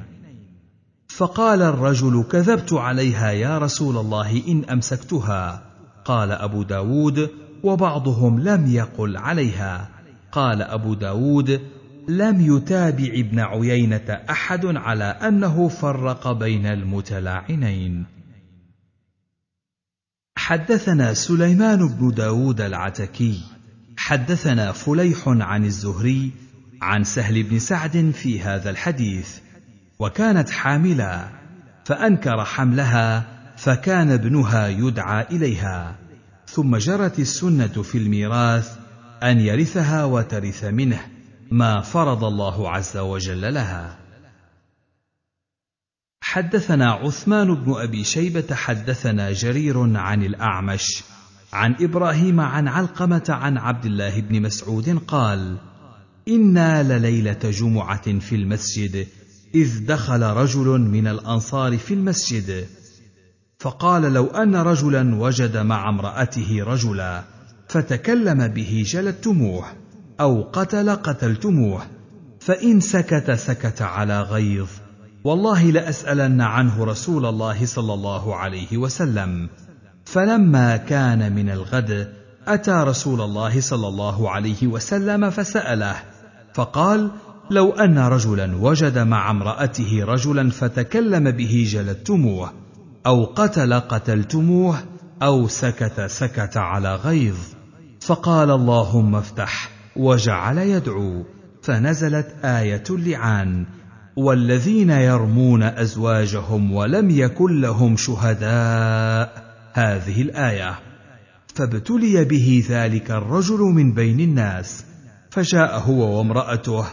فقال الرجل كذبت عليها يا رسول الله إن أمسكتها قال أبو داود وبعضهم لم يقل عليها قال أبو داود لم يتابع ابن عيينة أحد على أنه فرق بين المتلاعنين حدثنا سليمان بن داود العتكي حدثنا فليح عن الزهري عن سهل بن سعد في هذا الحديث وكانت حاملا فانكر حملها فكان ابنها يدعى اليها ثم جرت السنه في الميراث ان يرثها وترث منه ما فرض الله عز وجل لها حدثنا عثمان بن ابي شيبه حدثنا جرير عن الاعمش عن ابراهيم عن علقمه عن عبد الله بن مسعود قال انا لليله جمعه في المسجد اذ دخل رجل من الانصار في المسجد فقال لو ان رجلا وجد مع امراته رجلا فتكلم به جلدتموه او قتل قتلتموه فان سكت سكت على غيظ والله لاسالن عنه رسول الله صلى الله عليه وسلم فلما كان من الغد اتى رسول الله صلى الله عليه وسلم فساله فقال لو ان رجلا وجد مع امراته رجلا فتكلم به جلدتموه او قتل قتلتموه او سكت سكت على غيظ فقال اللهم افتح وجعل يدعو فنزلت ايه اللعان والذين يرمون ازواجهم ولم يكن لهم شهداء هذه الايه فابتلي به ذلك الرجل من بين الناس فجاء هو وامراته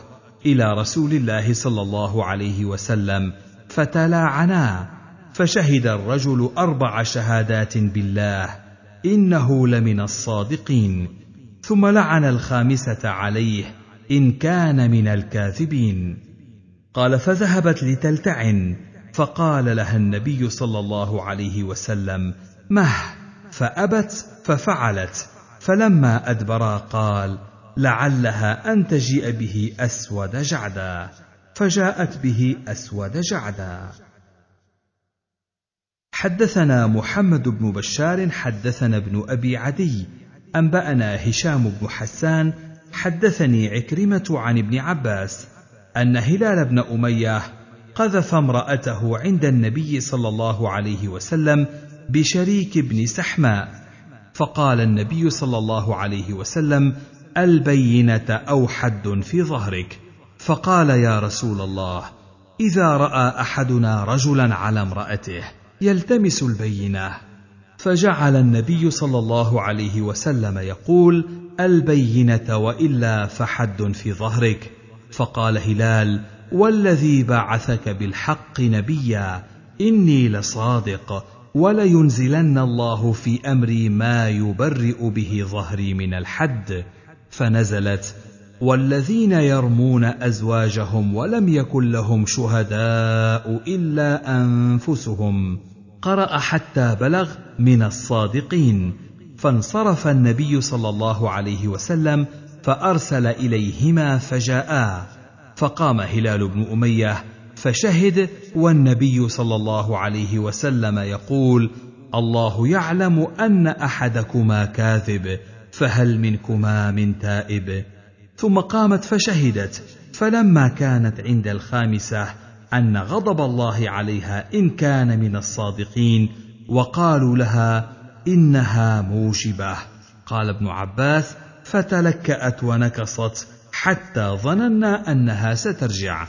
الى رسول الله صلى الله عليه وسلم فتلاعنا فشهد الرجل اربع شهادات بالله انه لمن الصادقين ثم لعن الخامسه عليه ان كان من الكاذبين قال فذهبت لتلتعن فقال لها النبي صلى الله عليه وسلم مه فابت ففعلت فلما ادبرا قال لعلها أن تجيء به أسود جعدا فجاءت به أسود جعدا حدثنا محمد بن بشار حدثنا ابن أبي عدي أنبأنا هشام بن حسان حدثني عكرمة عن ابن عباس أن هلال بن أمية قذف امرأته عند النبي صلى الله عليه وسلم بشريك بن سحماء فقال النبي صلى الله عليه وسلم البينه او حد في ظهرك فقال يا رسول الله اذا راى احدنا رجلا على امراته يلتمس البينه فجعل النبي صلى الله عليه وسلم يقول البينه والا فحد في ظهرك فقال هلال والذي بعثك بالحق نبيا اني لصادق ولينزلن الله في امري ما يبرئ به ظهري من الحد فنزلت والذين يرمون ازواجهم ولم يكن لهم شهداء الا انفسهم قرا حتى بلغ من الصادقين فانصرف النبي صلى الله عليه وسلم فارسل اليهما فجاءا فقام هلال بن اميه فشهد والنبي صلى الله عليه وسلم يقول الله يعلم ان احدكما كاذب فهل منكما من تائب ثم قامت فشهدت فلما كانت عند الخامسه ان غضب الله عليها ان كان من الصادقين وقالوا لها انها موجبه قال ابن عباس فتلكات ونكصت حتى ظننا انها سترجع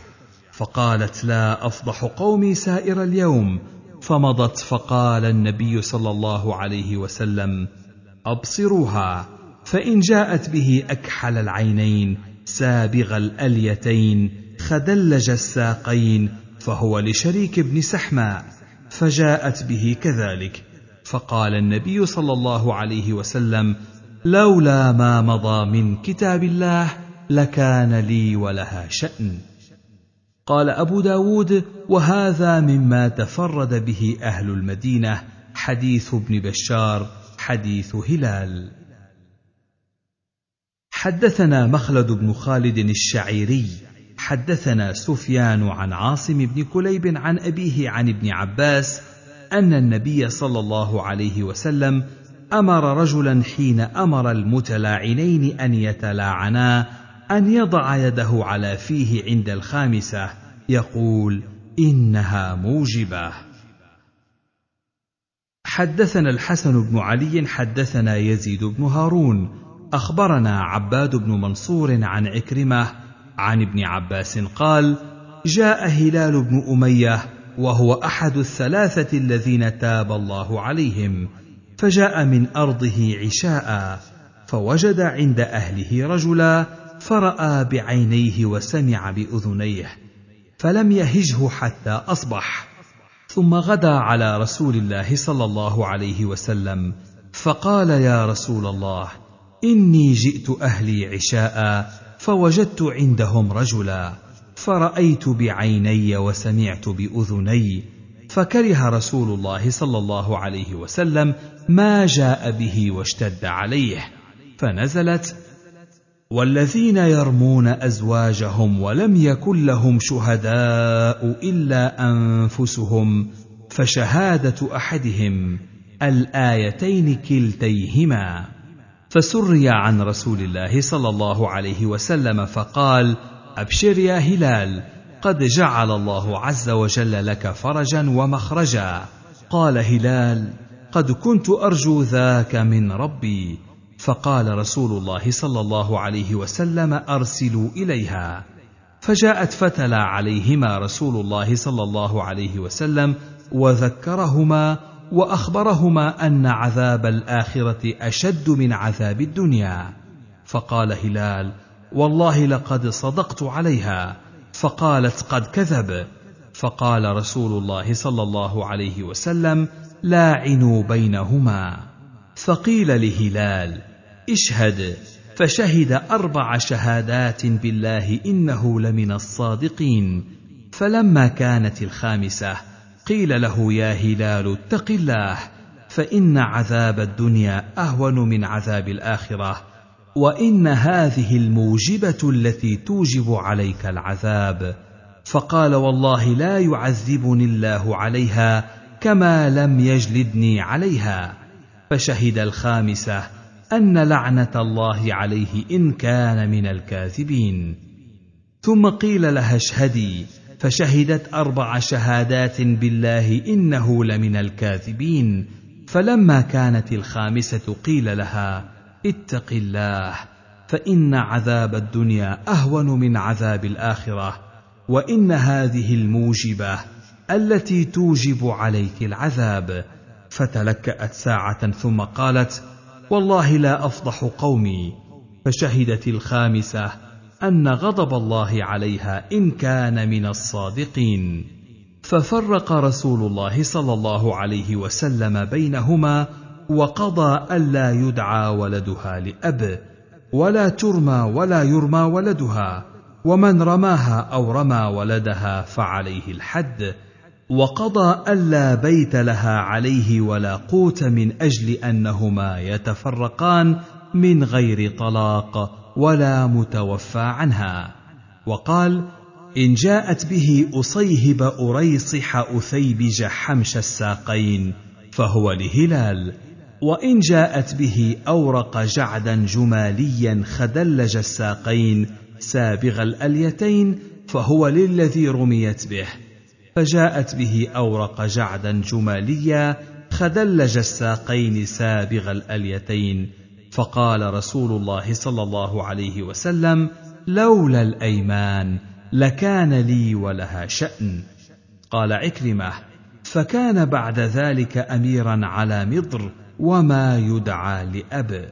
فقالت لا افضح قومي سائر اليوم فمضت فقال النبي صلى الله عليه وسلم ابصروها فإن جاءت به أكحل العينين سابغ الأليتين خدلج الساقين فهو لشريك بن سحماء فجاءت به كذلك فقال النبي صلى الله عليه وسلم لولا ما مضى من كتاب الله لكان لي ولها شأن قال أبو داود وهذا مما تفرد به أهل المدينة حديث ابن بشار حديث هلال حدثنا مخلد بن خالد الشعيري حدثنا سفيان عن عاصم بن كليب عن ابيه عن ابن عباس ان النبي صلى الله عليه وسلم امر رجلا حين امر المتلاعنين ان يتلاعنا ان يضع يده على فيه عند الخامسه يقول انها موجبه حدثنا الحسن بن علي حدثنا يزيد بن هارون اخبرنا عباد بن منصور عن عكرمه عن ابن عباس قال جاء هلال بن اميه وهو احد الثلاثه الذين تاب الله عليهم فجاء من ارضه عشاء فوجد عند اهله رجلا فراى بعينيه وسمع باذنيه فلم يهجه حتى اصبح ثم غدا على رسول الله صلى الله عليه وسلم فقال يا رسول الله اني جئت اهلي عشاء فوجدت عندهم رجلا فرايت بعيني وسمعت باذني فكره رسول الله صلى الله عليه وسلم ما جاء به واشتد عليه فنزلت والذين يرمون ازواجهم ولم يكن لهم شهداء الا انفسهم فشهاده احدهم الايتين كلتيهما فسري عن رسول الله صلى الله عليه وسلم فقال ابشر يا هلال قد جعل الله عز وجل لك فرجا ومخرجا قال هلال قد كنت ارجو ذاك من ربي فقال رسول الله صلى الله عليه وسلم ارسلوا اليها فجاءت فتلى عليهما رسول الله صلى الله عليه وسلم وذكرهما واخبرهما ان عذاب الاخره اشد من عذاب الدنيا فقال هلال والله لقد صدقت عليها فقالت قد كذب فقال رسول الله صلى الله عليه وسلم لاعنوا بينهما فقيل لهلال اشهد فشهد اربع شهادات بالله انه لمن الصادقين فلما كانت الخامسه قيل له يا هلال اتق الله فان عذاب الدنيا اهون من عذاب الاخره وان هذه الموجبه التي توجب عليك العذاب فقال والله لا يعذبني الله عليها كما لم يجلدني عليها فشهد الخامسه ان لعنه الله عليه ان كان من الكاذبين ثم قيل لها اشهدي فشهدت اربع شهادات بالله انه لمن الكاذبين فلما كانت الخامسه قيل لها اتق الله فان عذاب الدنيا اهون من عذاب الاخره وان هذه الموجبه التي توجب عليك العذاب فتلكات ساعه ثم قالت والله لا افضح قومي فشهدت الخامسه ان غضب الله عليها ان كان من الصادقين ففرق رسول الله صلى الله عليه وسلم بينهما وقضى الا يدعى ولدها لاب ولا ترمى ولا يرمى ولدها ومن رماها او رمى ولدها فعليه الحد وقضى الا بيت لها عليه ولا قوت من اجل انهما يتفرقان من غير طلاق ولا متوفى عنها وقال ان جاءت به اصيهب اريصح اثيبج حمش الساقين فهو لهلال وان جاءت به اورق جعدا جماليا خدلج الساقين سابغ الاليتين فهو للذي رميت به فجاءت به اورق جعدا جماليا خدلج الساقين سابغ الاليتين فقال رسول الله صلى الله عليه وسلم لولا الايمان لكان لي ولها شان قال عكرمه فكان بعد ذلك اميرا على مضر وما يدعى لاب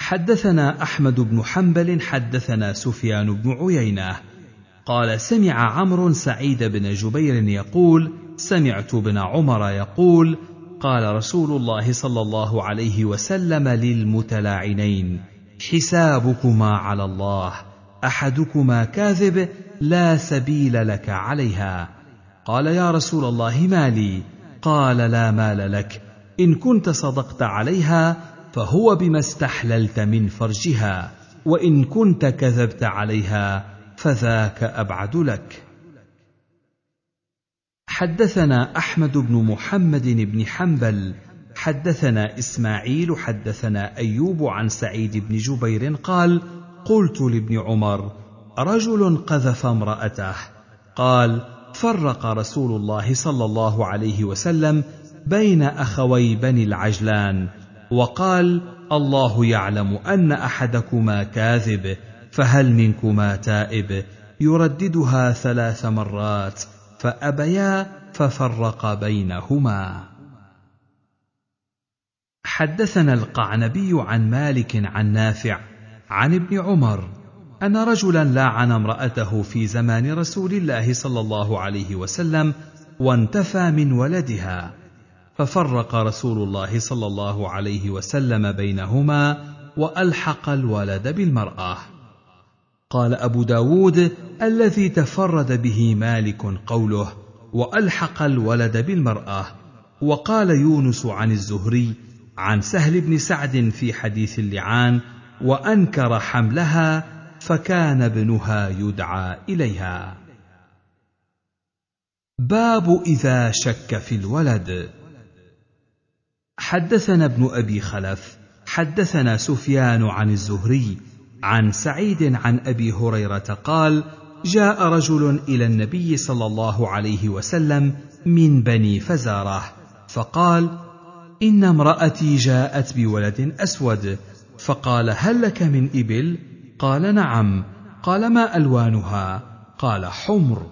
حدثنا احمد بن حنبل حدثنا سفيان بن عيينه قال سمع عمرو سعيد بن جبير يقول سمعت ابن عمر يقول قال رسول الله صلى الله عليه وسلم للمتلاعنين حسابكما على الله احدكما كاذب لا سبيل لك عليها قال يا رسول الله ما لي قال لا مال لك ان كنت صدقت عليها فهو بما استحللت من فرجها وان كنت كذبت عليها فذاك ابعد لك حدثنا احمد بن محمد بن حنبل حدثنا اسماعيل حدثنا ايوب عن سعيد بن جبير قال قلت لابن عمر رجل قذف امراته قال فرق رسول الله صلى الله عليه وسلم بين اخوي بني العجلان وقال الله يعلم ان احدكما كاذب فهل منكما تائب يرددها ثلاث مرات فابيا ففرق بينهما حدثنا القعنبي عن مالك عن نافع عن ابن عمر ان رجلا لاعن امراته في زمان رسول الله صلى الله عليه وسلم وانتفى من ولدها ففرق رسول الله صلى الله عليه وسلم بينهما والحق الولد بالمراه قال أبو داود الذي تفرد به مالك قوله وألحق الولد بالمرأة وقال يونس عن الزهري عن سهل بن سعد في حديث اللعان وأنكر حملها فكان ابنها يدعى إليها باب إذا شك في الولد حدثنا ابن أبي خلف حدثنا سفيان عن الزهري عن سعيد عن ابي هريره قال جاء رجل الى النبي صلى الله عليه وسلم من بني فزاره فقال ان امراتي جاءت بولد اسود فقال هل لك من ابل قال نعم قال ما الوانها قال حمر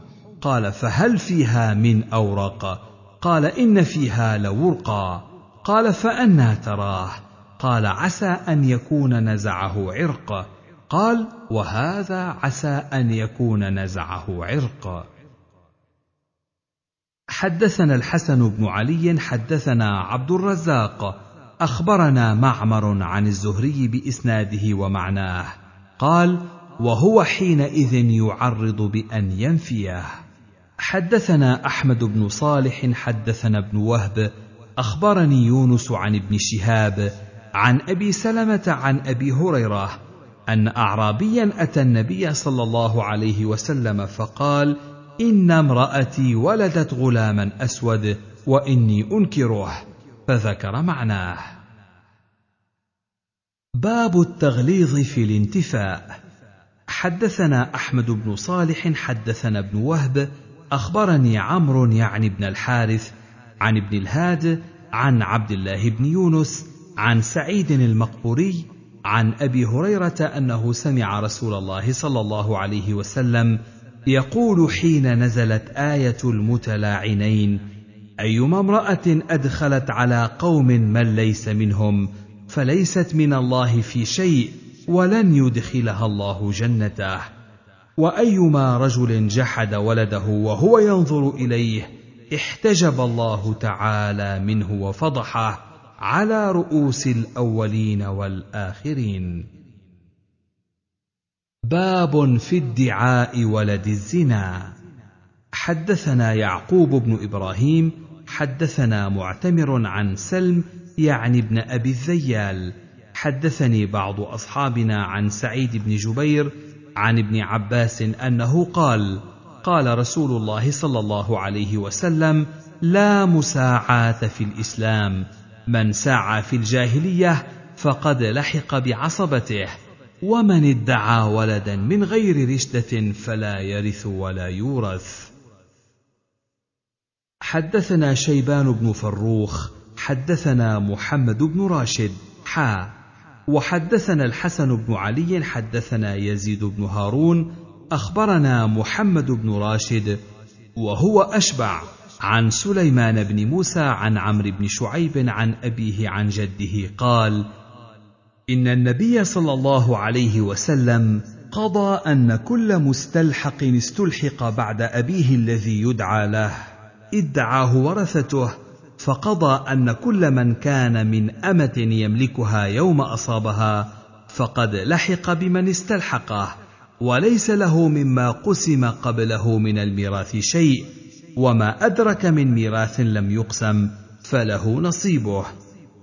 قال فهل فيها من اورق قال ان فيها لورقا قال فانى تراه قال عسى ان يكون نزعه عرق قال وهذا عسى ان يكون نزعه عرقا حدثنا الحسن بن علي حدثنا عبد الرزاق اخبرنا معمر عن الزهري باسناده ومعناه قال وهو حينئذ يعرض بان ينفيه حدثنا احمد بن صالح حدثنا ابن وهب اخبرني يونس عن ابن شهاب عن ابي سلمه عن ابي هريره ان اعرابيا اتى النبي صلى الله عليه وسلم فقال ان امراتي ولدت غلاما اسود واني انكره فذكر معناه باب التغليظ في الانتفاء حدثنا احمد بن صالح حدثنا ابن وهب اخبرني عمرو يعني بن الحارث عن ابن الهاد عن عبد الله بن يونس عن سعيد المقبوري عن ابي هريره انه سمع رسول الله صلى الله عليه وسلم يقول حين نزلت ايه المتلاعنين ايما امراه ادخلت على قوم من ليس منهم فليست من الله في شيء ولن يدخلها الله جنته وايما رجل جحد ولده وهو ينظر اليه احتجب الله تعالى منه وفضحه على رؤوس الاولين والاخرين باب في ادعاء ولد الزنا حدثنا يعقوب بن ابراهيم حدثنا معتمر عن سلم يعني ابن ابي الذيال حدثني بعض اصحابنا عن سعيد بن جبير عن ابن عباس انه قال قال رسول الله صلى الله عليه وسلم لا مساعاه في الاسلام من سعى في الجاهليه فقد لحق بعصبته ومن ادعى ولدا من غير رشده فلا يرث ولا يورث حدثنا شيبان بن فروخ حدثنا محمد بن راشد حا وحدثنا الحسن بن علي حدثنا يزيد بن هارون اخبرنا محمد بن راشد وهو اشبع عن سليمان بن موسى عن عمرو بن شعيب عن أبيه عن جده قال: إن النبي صلى الله عليه وسلم قضى أن كل مستلحق استلحق بعد أبيه الذي يدعى له ادعاه ورثته فقضى أن كل من كان من أمة يملكها يوم أصابها فقد لحق بمن استلحقه وليس له مما قسم قبله من الميراث شيء وما أدرك من ميراث لم يقسم فله نصيبه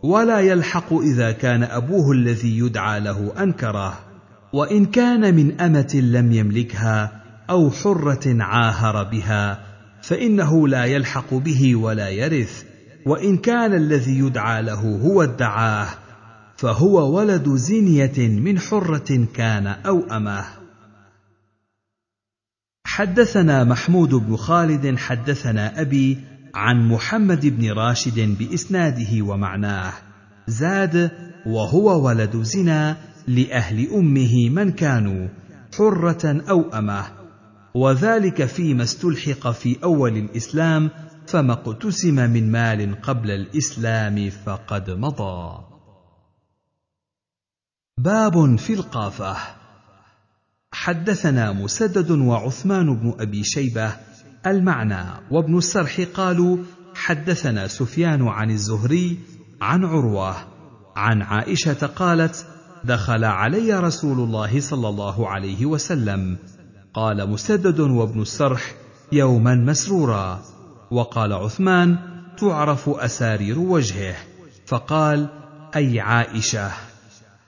ولا يلحق إذا كان أبوه الذي يدعى له أنكره وإن كان من أمة لم يملكها أو حرة عاهر بها فإنه لا يلحق به ولا يرث وإن كان الذي يدعى له هو ادعاه فهو ولد زنية من حرة كان أو أمه حدثنا محمود بن خالد حدثنا ابي عن محمد بن راشد باسناده ومعناه زاد وهو ولد زنا لاهل امه من كانوا حره او امه وذلك فيما استلحق في اول الاسلام فما اقتسم من مال قبل الاسلام فقد مضى باب في القافه حدثنا مسدد وعثمان بن ابي شيبه المعنى وابن السرح قالوا حدثنا سفيان عن الزهري عن عروه عن عائشه قالت دخل علي رسول الله صلى الله عليه وسلم قال مسدد وابن السرح يوما مسرورا وقال عثمان تعرف اسارير وجهه فقال اي عائشه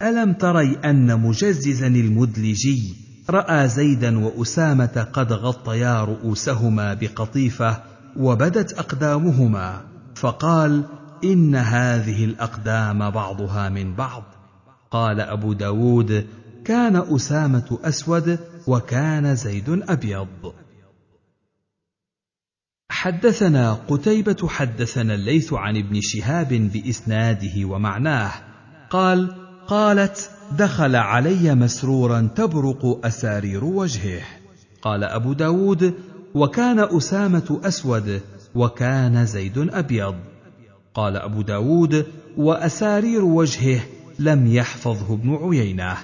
الم تري ان مجززا المدلجي راى زيدا واسامه قد غطيا رؤوسهما بقطيفه وبدت اقدامهما فقال ان هذه الاقدام بعضها من بعض قال ابو داود كان اسامه اسود وكان زيد ابيض حدثنا قتيبة حدثنا الليث عن ابن شهاب بإسناده ومعناه قال قالت دخل علي مسرورا تبرق أسارير وجهه قال أبو داود وكان أسامة أسود وكان زيد أبيض قال أبو داود وأسارير وجهه لم يحفظه ابن عيينة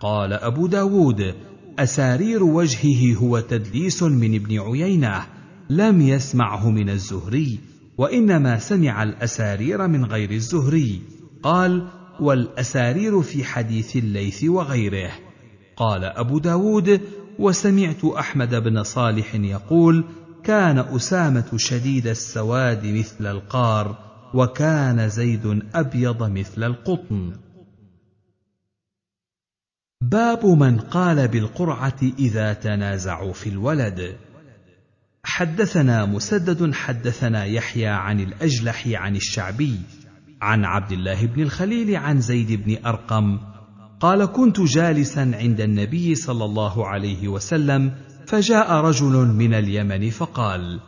قال أبو داود أسارير وجهه هو تدليس من ابن عيينة لم يسمعه من الزهري وإنما سمع الأسارير من غير الزهري قال والأسارير في حديث الليث وغيره قال أبو داود وسمعت أحمد بن صالح يقول كان أسامة شديد السواد مثل القار وكان زيد أبيض مثل القطن باب من قال بالقرعة إذا تنازعوا في الولد حدثنا مسدد حدثنا يحيى عن الأجلح عن الشعبي عن عبد الله بن الخليل عن زيد بن ارقم قال كنت جالسا عند النبي صلى الله عليه وسلم فجاء رجل من اليمن فقال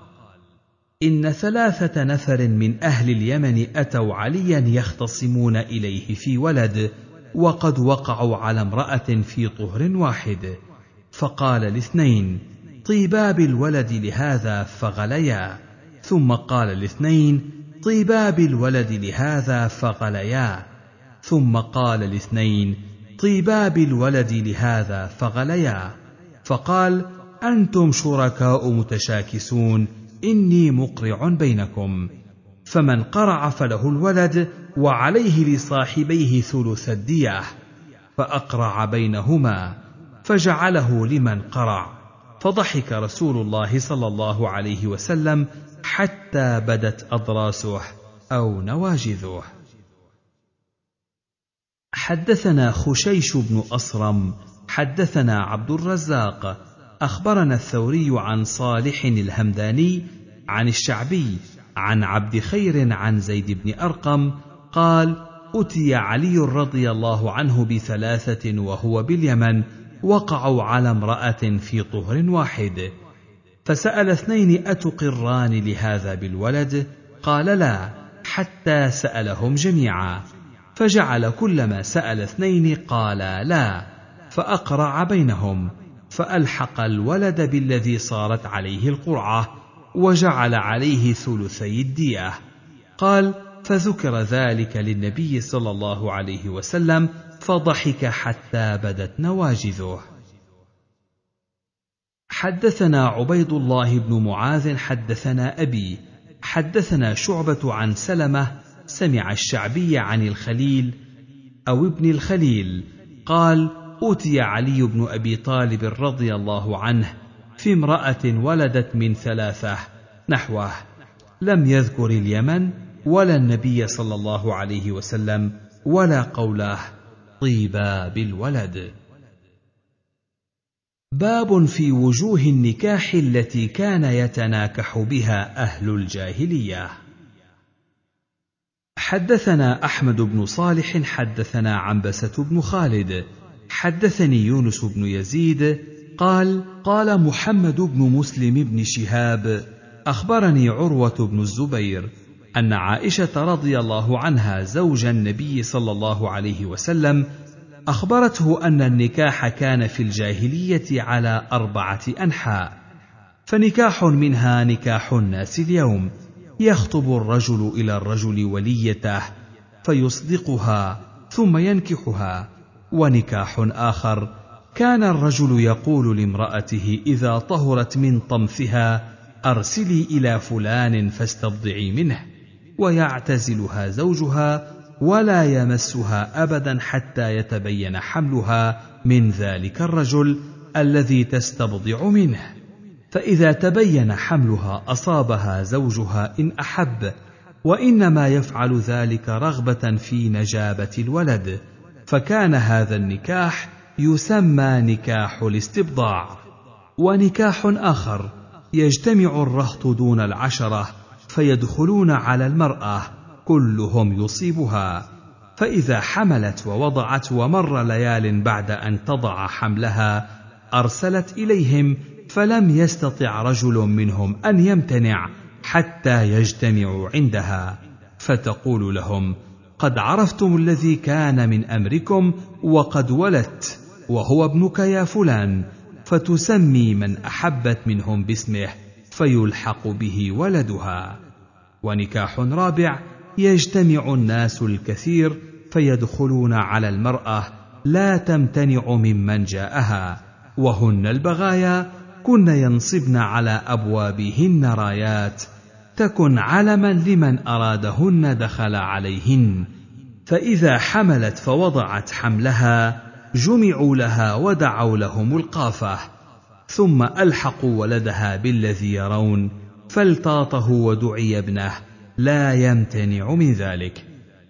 ان ثلاثه نفر من اهل اليمن اتوا عليا يختصمون اليه في ولد وقد وقعوا على امراه في طهر واحد فقال الاثنين طيبا بالولد لهذا فغليا ثم قال الاثنين طيبا بالولد لهذا فغليا ثم قال الاثنين طيبا بالولد لهذا فغليا فقال انتم شركاء متشاكسون اني مقرع بينكم فمن قرع فله الولد وعليه لصاحبيه ثلث الديه فاقرع بينهما فجعله لمن قرع فضحك رسول الله صلى الله عليه وسلم حتى بدت أضراسه أو نواجذه حدثنا خشيش بن أصرم حدثنا عبد الرزاق أخبرنا الثوري عن صالح الهمداني عن الشعبي عن عبد خير عن زيد بن أرقم قال أتي علي رضي الله عنه بثلاثة وهو باليمن وقعوا على امرأة في طهر واحد فسال اثنين اتقران لهذا بالولد قال لا حتى سالهم جميعا فجعل كلما سال اثنين قالا لا فاقرع بينهم فالحق الولد بالذي صارت عليه القرعه وجعل عليه ثلثي الديه قال فذكر ذلك للنبي صلى الله عليه وسلم فضحك حتى بدت نواجذه حدثنا عبيد الله بن معاذ حدثنا أبي حدثنا شعبة عن سلمة سمع الشعبي عن الخليل أو ابن الخليل قال أوتي علي بن أبي طالب رضي الله عنه في امرأة ولدت من ثلاثة نحوه لم يذكر اليمن ولا النبي صلى الله عليه وسلم ولا قوله طيبا بالولد باب في وجوه النكاح التي كان يتناكح بها اهل الجاهليه حدثنا احمد بن صالح حدثنا عنبسه بن خالد حدثني يونس بن يزيد قال قال محمد بن مسلم بن شهاب اخبرني عروه بن الزبير ان عائشه رضي الله عنها زوج النبي صلى الله عليه وسلم اخبرته ان النكاح كان في الجاهليه على اربعه انحاء فنكاح منها نكاح الناس اليوم يخطب الرجل الى الرجل وليته فيصدقها ثم ينكحها ونكاح اخر كان الرجل يقول لامراته اذا طهرت من طمثها ارسلي الى فلان فاستبضعي منه ويعتزلها زوجها ولا يمسها ابدا حتى يتبين حملها من ذلك الرجل الذي تستبضع منه فاذا تبين حملها اصابها زوجها ان احب وانما يفعل ذلك رغبه في نجابه الولد فكان هذا النكاح يسمى نكاح الاستبضاع ونكاح اخر يجتمع الرهط دون العشره فيدخلون على المراه كلهم يصيبها فاذا حملت ووضعت ومر ليال بعد ان تضع حملها ارسلت اليهم فلم يستطع رجل منهم ان يمتنع حتى يجتمعوا عندها فتقول لهم قد عرفتم الذي كان من امركم وقد ولدت وهو ابنك يا فلان فتسمي من احبت منهم باسمه فيلحق به ولدها ونكاح رابع يجتمع الناس الكثير فيدخلون على المراه لا تمتنع ممن جاءها وهن البغايا كن ينصبن على ابوابهن رايات تكن علما لمن ارادهن دخل عليهن فاذا حملت فوضعت حملها جمعوا لها ودعوا لهم القافه ثم الحقوا ولدها بالذي يرون فالتاطه ودعي ابنه لا يمتنع من ذلك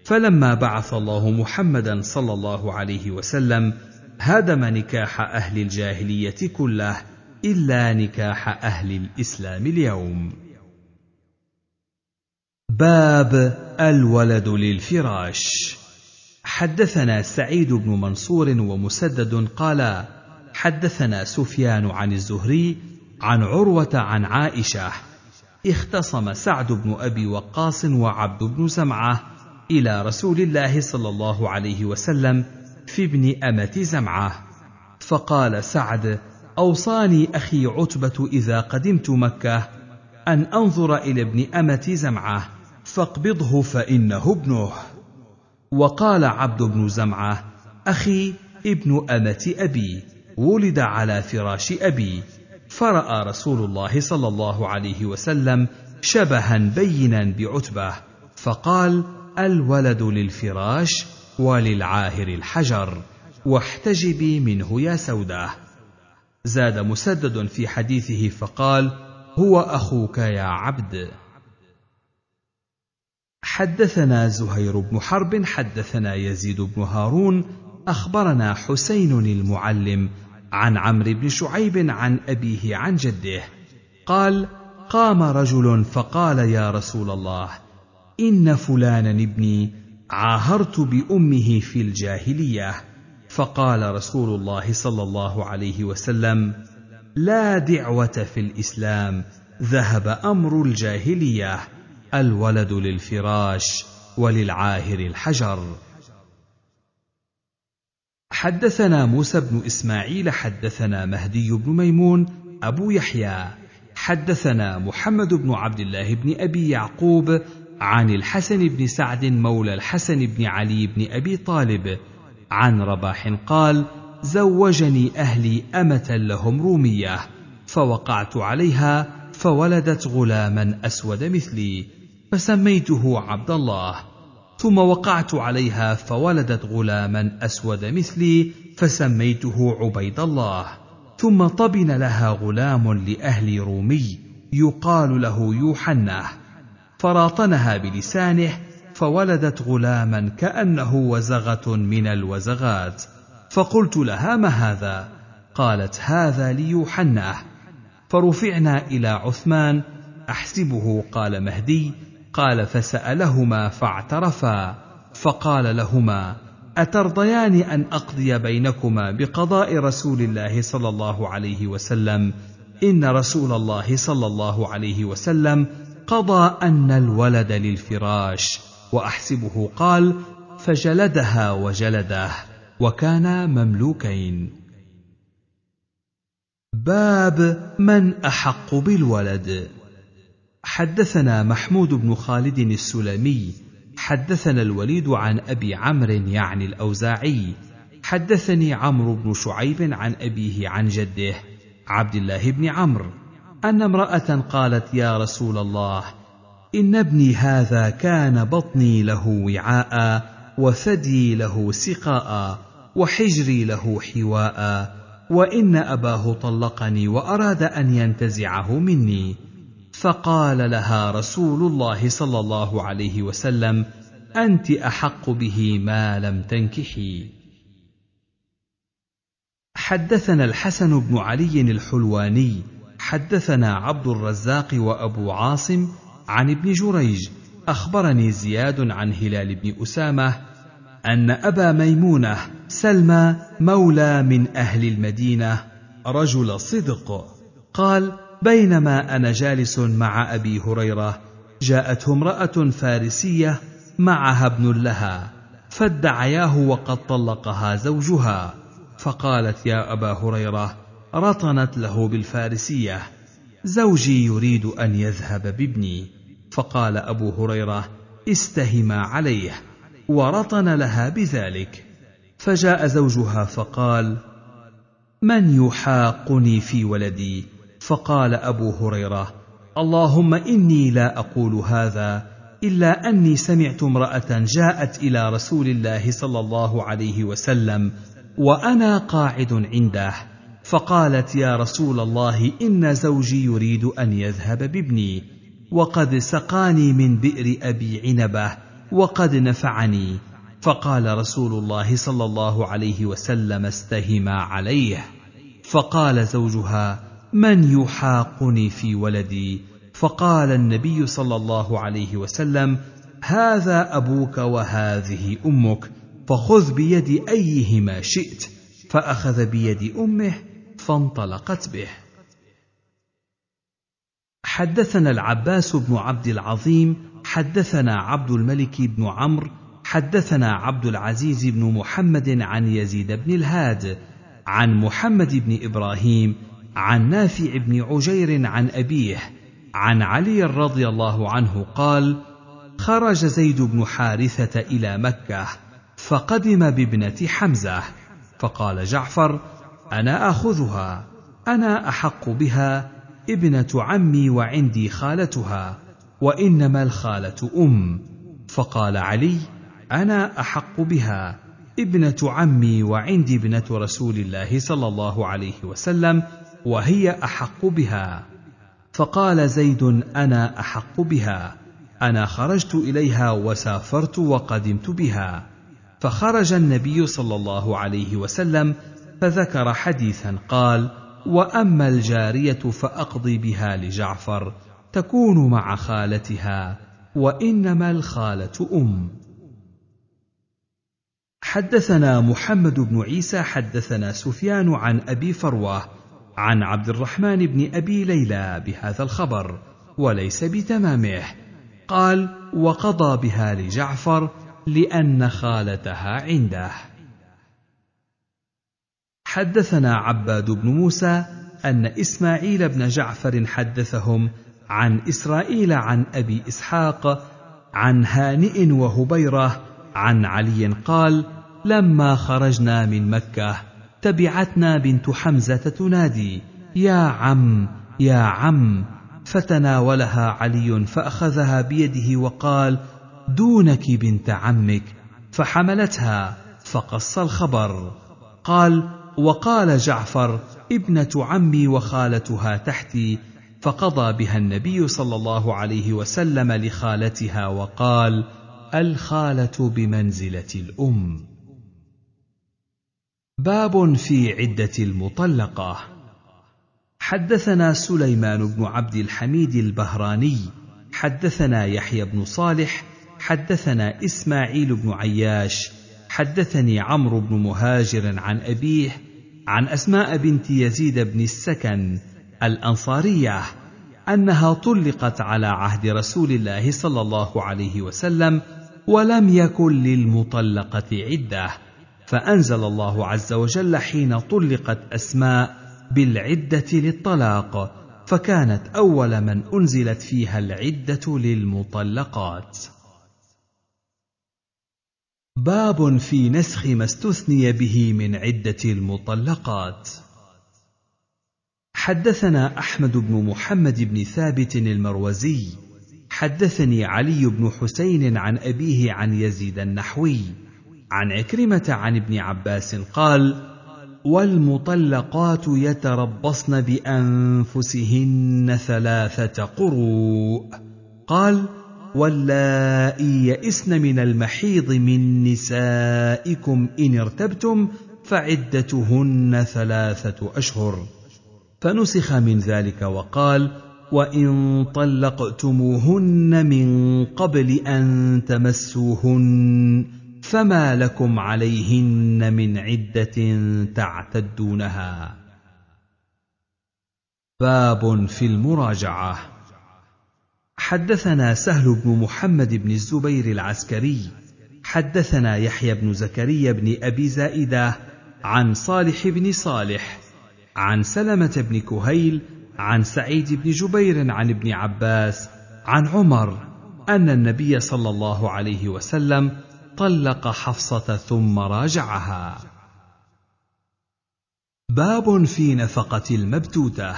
فلما بعث الله محمدا صلى الله عليه وسلم هدم نكاح اهل الجاهليه كله الا نكاح اهل الاسلام اليوم باب الولد للفراش حدثنا سعيد بن منصور ومسدد قالا حدثنا سفيان عن الزهري عن عروه عن عائشه اختصم سعد بن ابي وقاص وعبد بن زمعه الى رسول الله صلى الله عليه وسلم في ابن امه زمعه فقال سعد اوصاني اخي عتبه اذا قدمت مكه ان انظر الى ابن امه زمعه فاقبضه فانه ابنه وقال عبد بن زمعه اخي ابن امه ابي ولد على فراش ابي فراى رسول الله صلى الله عليه وسلم شبها بينا بعتبه فقال الولد للفراش وللعاهر الحجر واحتجبي منه يا سوده زاد مسدد في حديثه فقال هو اخوك يا عبد حدثنا زهير بن حرب حدثنا يزيد بن هارون اخبرنا حسين المعلم عن عمرو بن شعيب عن أبيه عن جده قال قام رجل فقال يا رسول الله إن فلانا ابني عاهرت بأمه في الجاهلية فقال رسول الله صلى الله عليه وسلم لا دعوة في الإسلام ذهب أمر الجاهلية الولد للفراش وللعاهر الحجر حدثنا موسى بن اسماعيل حدثنا مهدي بن ميمون ابو يحيى حدثنا محمد بن عبد الله بن ابي يعقوب عن الحسن بن سعد مولى الحسن بن علي بن ابي طالب عن رباح قال زوجني اهلي امه لهم روميه فوقعت عليها فولدت غلاما اسود مثلي فسميته عبد الله ثم وقعت عليها فولدت غلاما اسود مثلي فسميته عبيد الله ثم طبن لها غلام لاهل رومي يقال له يوحنا فراطنها بلسانه فولدت غلاما كانه وزغه من الوزغات فقلت لها ما هذا قالت هذا ليوحنا فرفعنا الى عثمان احسبه قال مهدي قال فسالهما فاعترفا فقال لهما اترضيان ان اقضي بينكما بقضاء رسول الله صلى الله عليه وسلم ان رسول الله صلى الله عليه وسلم قضى ان الولد للفراش واحسبه قال فجلدها وجلده وكانا مملوكين باب من احق بالولد حدثنا محمود بن خالد السلمي حدثنا الوليد عن ابي عمرو يعني الاوزاعي حدثني عمرو بن شعيب عن ابيه عن جده عبد الله بن عمرو ان امراه قالت يا رسول الله ان ابني هذا كان بطني له وعاء وثدي له سقاء وحجري له حواء وان اباه طلقني واراد ان ينتزعه مني فقال لها رسول الله صلى الله عليه وسلم انت احق به ما لم تنكحي حدثنا الحسن بن علي الحلواني حدثنا عبد الرزاق وابو عاصم عن ابن جريج اخبرني زياد عن هلال بن اسامه ان ابا ميمونه سلمى مولى من اهل المدينه رجل صدق قال بينما انا جالس مع ابي هريره جاءته امراه فارسيه معها ابن لها فادعياه وقد طلقها زوجها فقالت يا ابا هريره رطنت له بالفارسيه زوجي يريد ان يذهب بابني فقال ابو هريره استهما عليه ورطن لها بذلك فجاء زوجها فقال من يحاقني في ولدي فقال ابو هريره اللهم اني لا اقول هذا الا اني سمعت امراه جاءت الى رسول الله صلى الله عليه وسلم وانا قاعد عنده فقالت يا رسول الله ان زوجي يريد ان يذهب بابني وقد سقاني من بئر ابي عنبه وقد نفعني فقال رسول الله صلى الله عليه وسلم استهما عليه فقال زوجها من يحاقني في ولدي فقال النبي صلى الله عليه وسلم هذا ابوك وهذه امك فخذ بيد ايهما شئت فاخذ بيد امه فانطلقت به حدثنا العباس بن عبد العظيم حدثنا عبد الملك بن عمرو حدثنا عبد العزيز بن محمد عن يزيد بن الهاد عن محمد بن ابراهيم عن نافع بن عجير عن أبيه عن علي رضي الله عنه قال: خرج زيد بن حارثة إلى مكة فقدم بابنة حمزة فقال جعفر: أنا آخذها أنا أحق بها ابنة عمي وعندي خالتها وإنما الخالة أم فقال علي: أنا أحق بها ابنة عمي وعندي ابنة رسول الله صلى الله عليه وسلم وهي احق بها فقال زيد انا احق بها انا خرجت اليها وسافرت وقدمت بها فخرج النبي صلى الله عليه وسلم فذكر حديثا قال واما الجاريه فاقضي بها لجعفر تكون مع خالتها وانما الخاله ام حدثنا محمد بن عيسى حدثنا سفيان عن ابي فروه عن عبد الرحمن بن ابي ليلى بهذا الخبر وليس بتمامه قال وقضى بها لجعفر لان خالتها عنده حدثنا عباد بن موسى ان اسماعيل بن جعفر حدثهم عن اسرائيل عن ابي اسحاق عن هانئ وهبيره عن علي قال لما خرجنا من مكه تبعتنا بنت حمزه تنادي يا عم يا عم فتناولها علي فاخذها بيده وقال دونك بنت عمك فحملتها فقص الخبر قال وقال جعفر ابنه عمي وخالتها تحتي فقضى بها النبي صلى الله عليه وسلم لخالتها وقال الخاله بمنزله الام باب في عده المطلقه حدثنا سليمان بن عبد الحميد البهراني حدثنا يحيى بن صالح حدثنا اسماعيل بن عياش حدثني عمرو بن مهاجر عن ابيه عن اسماء بنت يزيد بن السكن الانصاريه انها طلقت على عهد رسول الله صلى الله عليه وسلم ولم يكن للمطلقه عده فانزل الله عز وجل حين طلقت اسماء بالعده للطلاق فكانت اول من انزلت فيها العده للمطلقات باب في نسخ ما استثني به من عده المطلقات حدثنا احمد بن محمد بن ثابت المروزي حدثني علي بن حسين عن ابيه عن يزيد النحوي عن عكرمه عن ابن عباس قال والمطلقات يتربصن بانفسهن ثلاثه قروء قال واللائي يئسن من المحيض من نسائكم ان ارتبتم فعدتهن ثلاثه اشهر فنسخ من ذلك وقال وان طلقتموهن من قبل ان تمسوهن فما لكم عليهن من عدة تعتدونها باب في المراجعة حدثنا سهل بن محمد بن الزبير العسكري حدثنا يحيى بن زكريا بن أبي زائدة عن صالح بن صالح عن سلمة بن كهيل عن سعيد بن جبير عن ابن عباس عن عمر أن النبي صلى الله عليه وسلم طلق حفصه ثم راجعها باب في نفقه المبتوته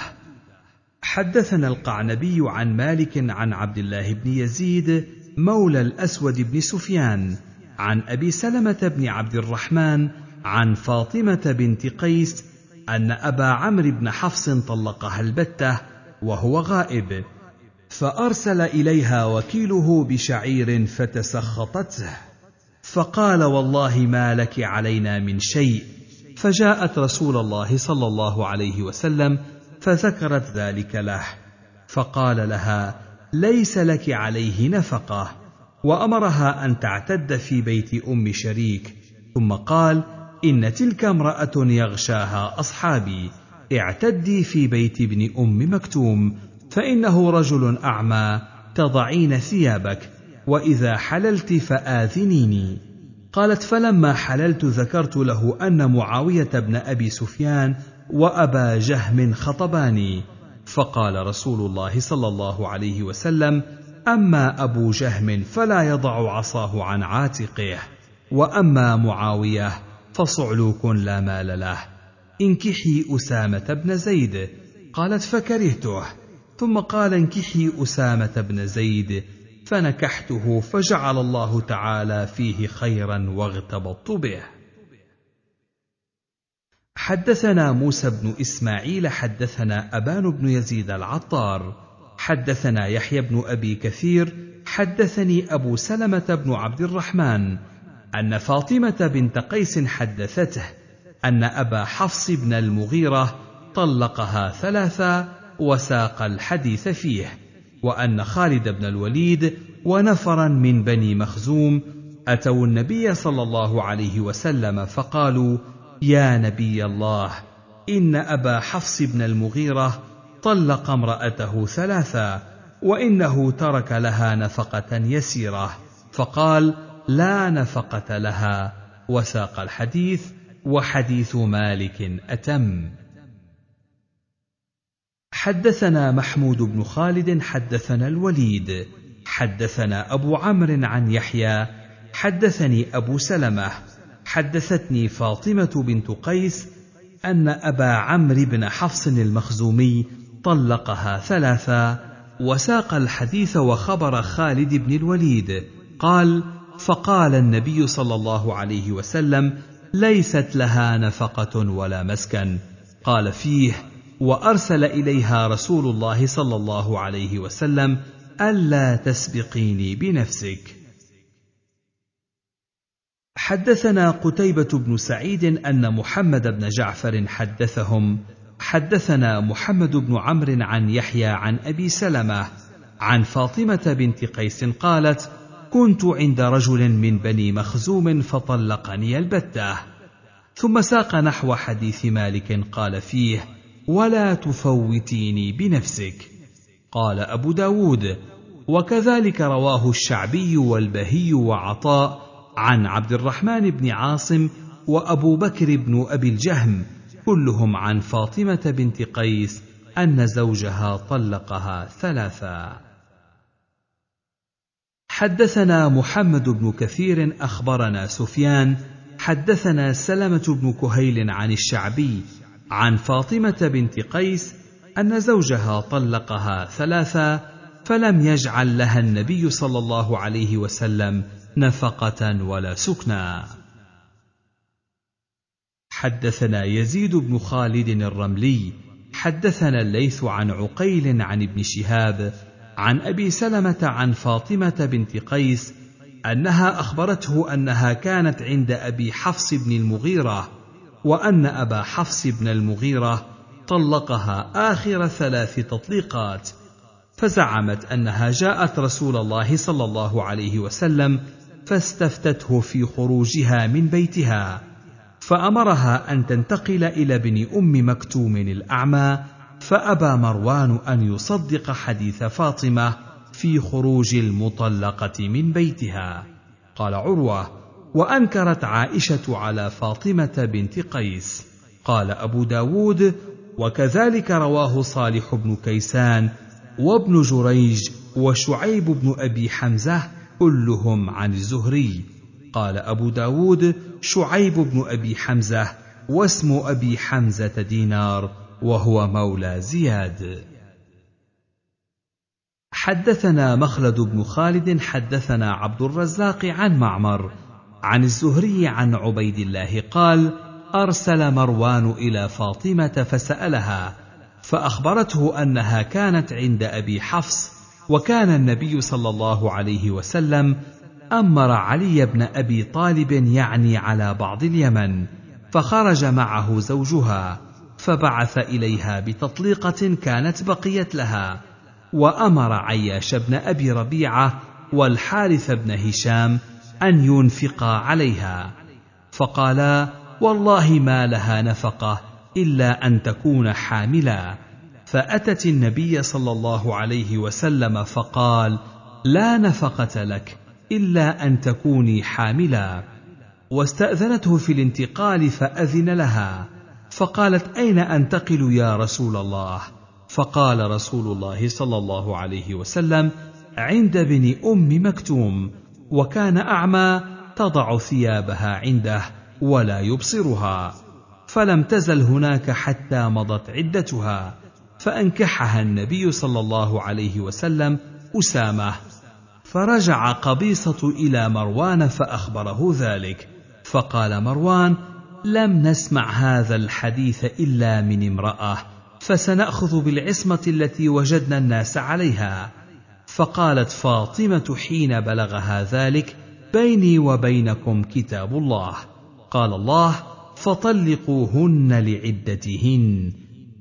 حدثنا القعنبي عن مالك عن عبد الله بن يزيد مولى الاسود بن سفيان عن ابي سلمه بن عبد الرحمن عن فاطمه بنت قيس ان ابا عمرو بن حفص طلقها البته وهو غائب فارسل اليها وكيله بشعير فتسخطته فقال والله ما لك علينا من شيء فجاءت رسول الله صلى الله عليه وسلم فذكرت ذلك له فقال لها ليس لك عليه نفقه وامرها ان تعتد في بيت ام شريك ثم قال ان تلك امراه يغشاها اصحابي اعتدي في بيت ابن ام مكتوم فانه رجل اعمى تضعين ثيابك واذا حللت فاذنيني قالت فلما حللت ذكرت له ان معاويه بن ابي سفيان وابا جهم خطباني فقال رسول الله صلى الله عليه وسلم اما ابو جهم فلا يضع عصاه عن عاتقه واما معاويه فصعلوك لا مال له انكحي اسامه بن زيد قالت فكرهته ثم قال انكحي اسامه بن زيد فنكحته فجعل الله تعالى فيه خيرا واغتبطت به حدثنا موسى بن اسماعيل حدثنا ابان بن يزيد العطار حدثنا يحيى بن ابي كثير حدثني ابو سلمه بن عبد الرحمن ان فاطمه بنت قيس حدثته ان ابا حفص بن المغيره طلقها ثلاثا وساق الحديث فيه وأن خالد بن الوليد ونفرا من بني مخزوم أتوا النبي صلى الله عليه وسلم فقالوا: يا نبي الله إن أبا حفص بن المغيرة طلق امرأته ثلاثا وإنه ترك لها نفقة يسيرة فقال: لا نفقة لها وساق الحديث وحديث مالك أتم حدثنا محمود بن خالد حدثنا الوليد حدثنا ابو عمرو عن يحيى حدثني ابو سلمه حدثتني فاطمه بنت قيس ان ابا عمرو بن حفص المخزومي طلقها ثلاثا وساق الحديث وخبر خالد بن الوليد قال فقال النبي صلى الله عليه وسلم ليست لها نفقه ولا مسكن قال فيه وارسل اليها رسول الله صلى الله عليه وسلم الا تسبقيني بنفسك حدثنا قتيبة بن سعيد أن محمد بن جعفر حدثهم حدثنا محمد بن عمرو عن يحيى عن أبي سلمة عن فاطمة بنت قيس قالت: كنت عند رجل من بني مخزوم فطلقني البتة. ثم ساق نحو حديث مالك قال فيه: ولا تفوتيني بنفسك قال أبو داود وكذلك رواه الشعبي والبهي وعطاء عن عبد الرحمن بن عاصم وأبو بكر بن أبي الجهم كلهم عن فاطمة بنت قيس أن زوجها طلقها ثلاثا حدثنا محمد بن كثير أخبرنا سفيان حدثنا سلمة بن كهيل عن الشعبي عن فاطمه بنت قيس ان زوجها طلقها ثلاثا فلم يجعل لها النبي صلى الله عليه وسلم نفقه ولا سكنا حدثنا يزيد بن خالد الرملي حدثنا الليث عن عقيل عن ابن شهاب عن ابي سلمه عن فاطمه بنت قيس انها اخبرته انها كانت عند ابي حفص بن المغيره وأن أبا حفص بن المغيرة طلقها آخر ثلاث تطليقات فزعمت أنها جاءت رسول الله صلى الله عليه وسلم فاستفتته في خروجها من بيتها فأمرها أن تنتقل إلى ابن أم مكتوم الأعمى فأبى مروان أن يصدق حديث فاطمة في خروج المطلقة من بيتها قال عروة وأنكرت عائشة على فاطمة بنت قيس قال أبو داود وكذلك رواه صالح بن كيسان وابن جريج وشعيب بن أبي حمزة كلهم عن الزهري قال أبو داود شعيب بن أبي حمزة واسم أبي حمزة دينار وهو مولى زياد حدثنا مخلد بن خالد حدثنا عبد الرزاق عن معمر عن الزهري عن عبيد الله قال ارسل مروان الى فاطمه فسالها فاخبرته انها كانت عند ابي حفص وكان النبي صلى الله عليه وسلم امر علي بن ابي طالب يعني على بعض اليمن فخرج معه زوجها فبعث اليها بتطليقه كانت بقيت لها وامر عياش بن ابي ربيعه والحارث بن هشام ان ينفقا عليها فقالا والله ما لها نفقه الا ان تكون حاملا فاتت النبي صلى الله عليه وسلم فقال لا نفقه لك الا ان تكوني حاملا واستاذنته في الانتقال فاذن لها فقالت اين انتقل يا رسول الله فقال رسول الله صلى الله عليه وسلم عند بن ام مكتوم وكان اعمى تضع ثيابها عنده ولا يبصرها فلم تزل هناك حتى مضت عدتها فانكحها النبي صلى الله عليه وسلم اسامه فرجع قبيصه الى مروان فاخبره ذلك فقال مروان لم نسمع هذا الحديث الا من امراه فسناخذ بالعصمه التي وجدنا الناس عليها فقالت فاطمه حين بلغها ذلك بيني وبينكم كتاب الله قال الله فطلقوهن لعدتهن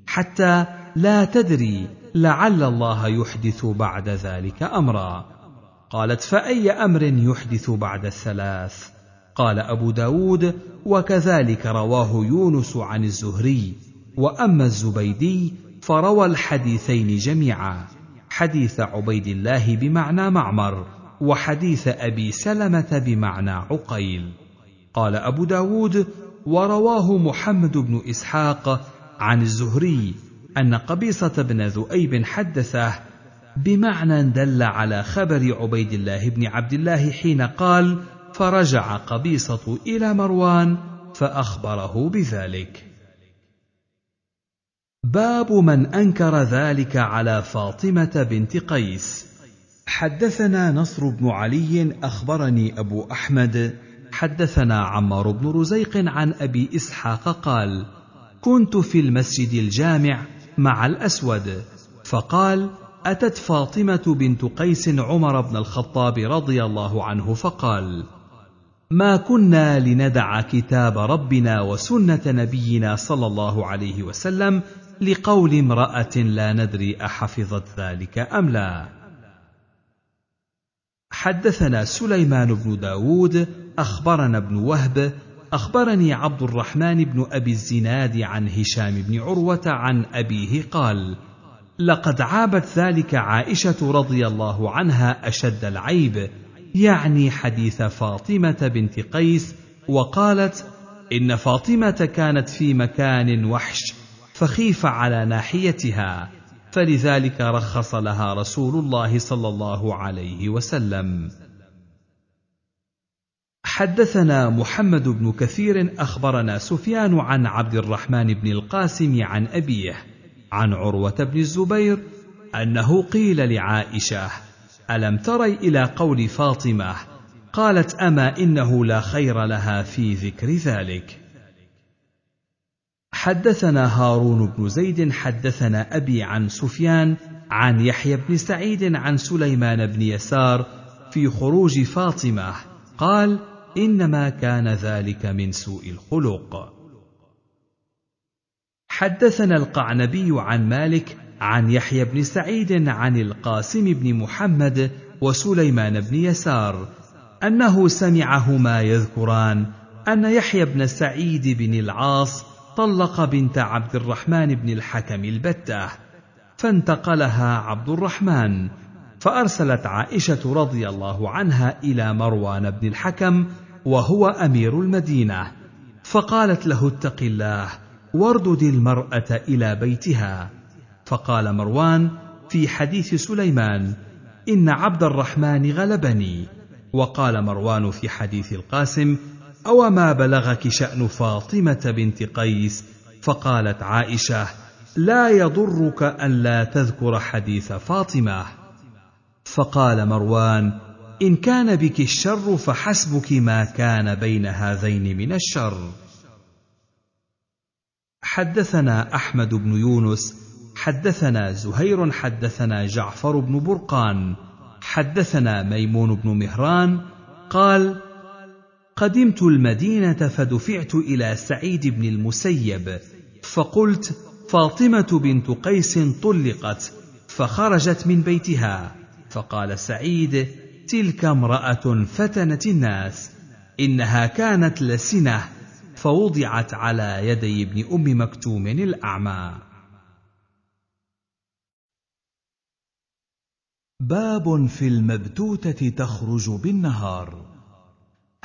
حتى لا تدري لعل الله يحدث بعد ذلك امرا قالت فاي امر يحدث بعد الثلاث قال ابو داود وكذلك رواه يونس عن الزهري واما الزبيدي فروى الحديثين جميعا حديث عبيد الله بمعنى معمر وحديث أبي سلمة بمعنى عقيل قال أبو داود ورواه محمد بن إسحاق عن الزهري أن قبيصة بن ذؤيب حدثه بمعنى دل على خبر عبيد الله بن عبد الله حين قال فرجع قبيصة إلى مروان فأخبره بذلك باب من انكر ذلك على فاطمه بنت قيس حدثنا نصر بن علي اخبرني ابو احمد حدثنا عمار بن رزيق عن ابي اسحاق قال كنت في المسجد الجامع مع الاسود فقال اتت فاطمه بنت قيس عمر بن الخطاب رضي الله عنه فقال ما كنا لندع كتاب ربنا وسنه نبينا صلى الله عليه وسلم لقول امراه لا ندري احفظت ذلك ام لا حدثنا سليمان بن داود اخبرنا ابن وهب اخبرني عبد الرحمن بن ابي الزناد عن هشام بن عروه عن ابيه قال لقد عابت ذلك عائشه رضي الله عنها اشد العيب يعني حديث فاطمه بنت قيس وقالت ان فاطمه كانت في مكان وحش فخيف على ناحيتها فلذلك رخص لها رسول الله صلى الله عليه وسلم حدثنا محمد بن كثير اخبرنا سفيان عن عبد الرحمن بن القاسم عن ابيه عن عروه بن الزبير انه قيل لعائشه الم تري الى قول فاطمه قالت اما انه لا خير لها في ذكر ذلك حدثنا هارون بن زيد حدثنا ابي عن سفيان عن يحيى بن سعيد عن سليمان بن يسار في خروج فاطمه قال انما كان ذلك من سوء الخلق حدثنا القعنبي عن مالك عن يحيى بن سعيد عن القاسم بن محمد وسليمان بن يسار انه سمعهما يذكران ان يحيى بن سعيد بن العاص طلق بنت عبد الرحمن بن الحكم البته فانتقلها عبد الرحمن فارسلت عائشه رضي الله عنها الى مروان بن الحكم وهو امير المدينه فقالت له اتق الله واردد المراه الى بيتها فقال مروان في حديث سليمان ان عبد الرحمن غلبني وقال مروان في حديث القاسم أو ما بلغك شأن فاطمة بنت قيس فقالت عائشة لا يضرك ألا تذكر حديث فاطمة فقال مروان إن كان بك الشر فحسبك ما كان بين هذين من الشر حدثنا أحمد بن يونس حدثنا زهير حدثنا جعفر بن برقان حدثنا ميمون بن مهران قال قدمت المدينة فدفعت إلى سعيد بن المسيب فقلت فاطمة بنت قيس طلقت فخرجت من بيتها فقال سعيد تلك امرأة فتنت الناس إنها كانت لسنة فوضعت على يدي ابن أم مكتوم الأعمى باب في المبتوتة تخرج بالنهار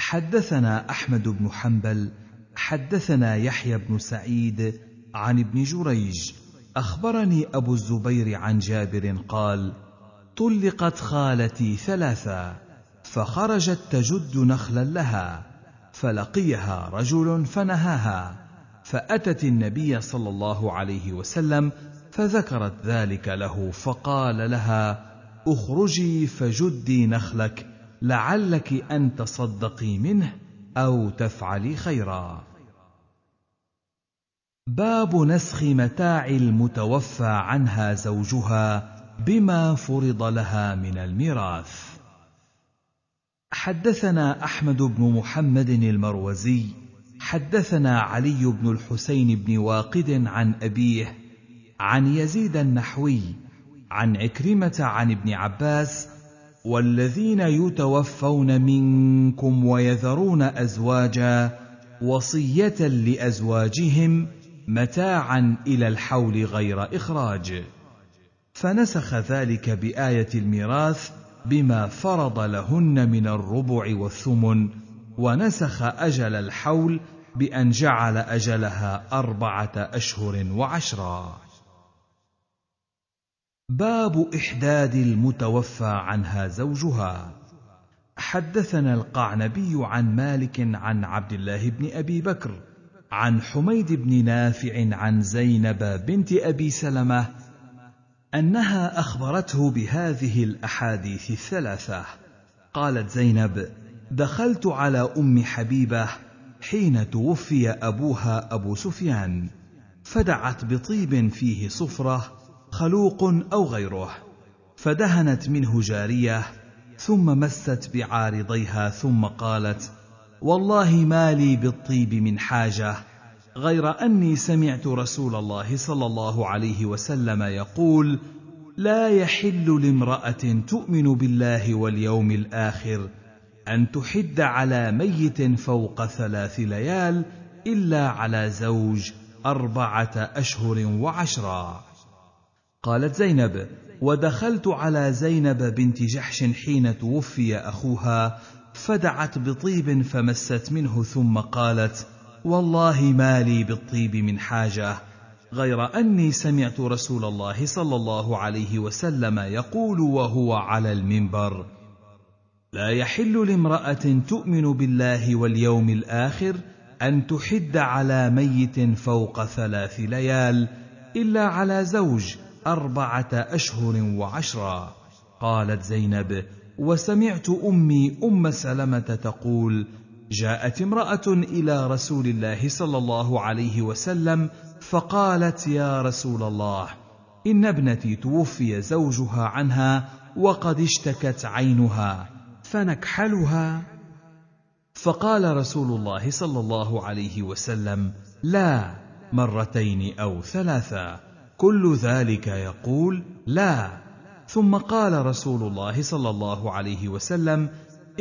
حدثنا احمد بن حنبل حدثنا يحيى بن سعيد عن ابن جريج اخبرني ابو الزبير عن جابر قال طلقت خالتي ثلاثا فخرجت تجد نخلا لها فلقيها رجل فنهاها فاتت النبي صلى الله عليه وسلم فذكرت ذلك له فقال لها اخرجي فجدي نخلك لعلك ان تصدقي منه او تفعلي خيرا باب نسخ متاع المتوفى عنها زوجها بما فرض لها من الميراث حدثنا احمد بن محمد المروزي حدثنا علي بن الحسين بن واقد عن ابيه عن يزيد النحوي عن عكرمه عن ابن عباس والذين يتوفون منكم ويذرون ازواجا وصيه لازواجهم متاعا الى الحول غير اخراج فنسخ ذلك بايه الميراث بما فرض لهن من الربع والثمن ونسخ اجل الحول بان جعل اجلها اربعه اشهر وعشرا باب إحداد المتوفى عنها زوجها حدثنا القعنبي عن مالك عن عبد الله بن أبي بكر عن حميد بن نافع عن زينب بنت أبي سلمة أنها أخبرته بهذه الأحاديث الثلاثة قالت زينب دخلت على أم حبيبة حين توفي أبوها أبو سفيان فدعت بطيب فيه صفرة خلوق او غيره فدهنت منه جاريه ثم مست بعارضيها ثم قالت والله ما لي بالطيب من حاجه غير اني سمعت رسول الله صلى الله عليه وسلم يقول لا يحل لامراه تؤمن بالله واليوم الاخر ان تحد على ميت فوق ثلاث ليال الا على زوج اربعه اشهر وعشرا قالت زينب ودخلت على زينب بنت جحش حين توفي اخوها فدعت بطيب فمست منه ثم قالت والله ما لي بالطيب من حاجه غير اني سمعت رسول الله صلى الله عليه وسلم يقول وهو على المنبر لا يحل لامراه تؤمن بالله واليوم الاخر ان تحد على ميت فوق ثلاث ليال الا على زوج أربعة أشهر وعشرا قالت زينب وسمعت أمي أم سلمة تقول جاءت امرأة إلى رسول الله صلى الله عليه وسلم فقالت يا رسول الله إن ابنتي توفي زوجها عنها وقد اشتكت عينها فنكحلها فقال رسول الله صلى الله عليه وسلم لا مرتين او ثلاثا كل ذلك يقول لا ثم قال رسول الله صلى الله عليه وسلم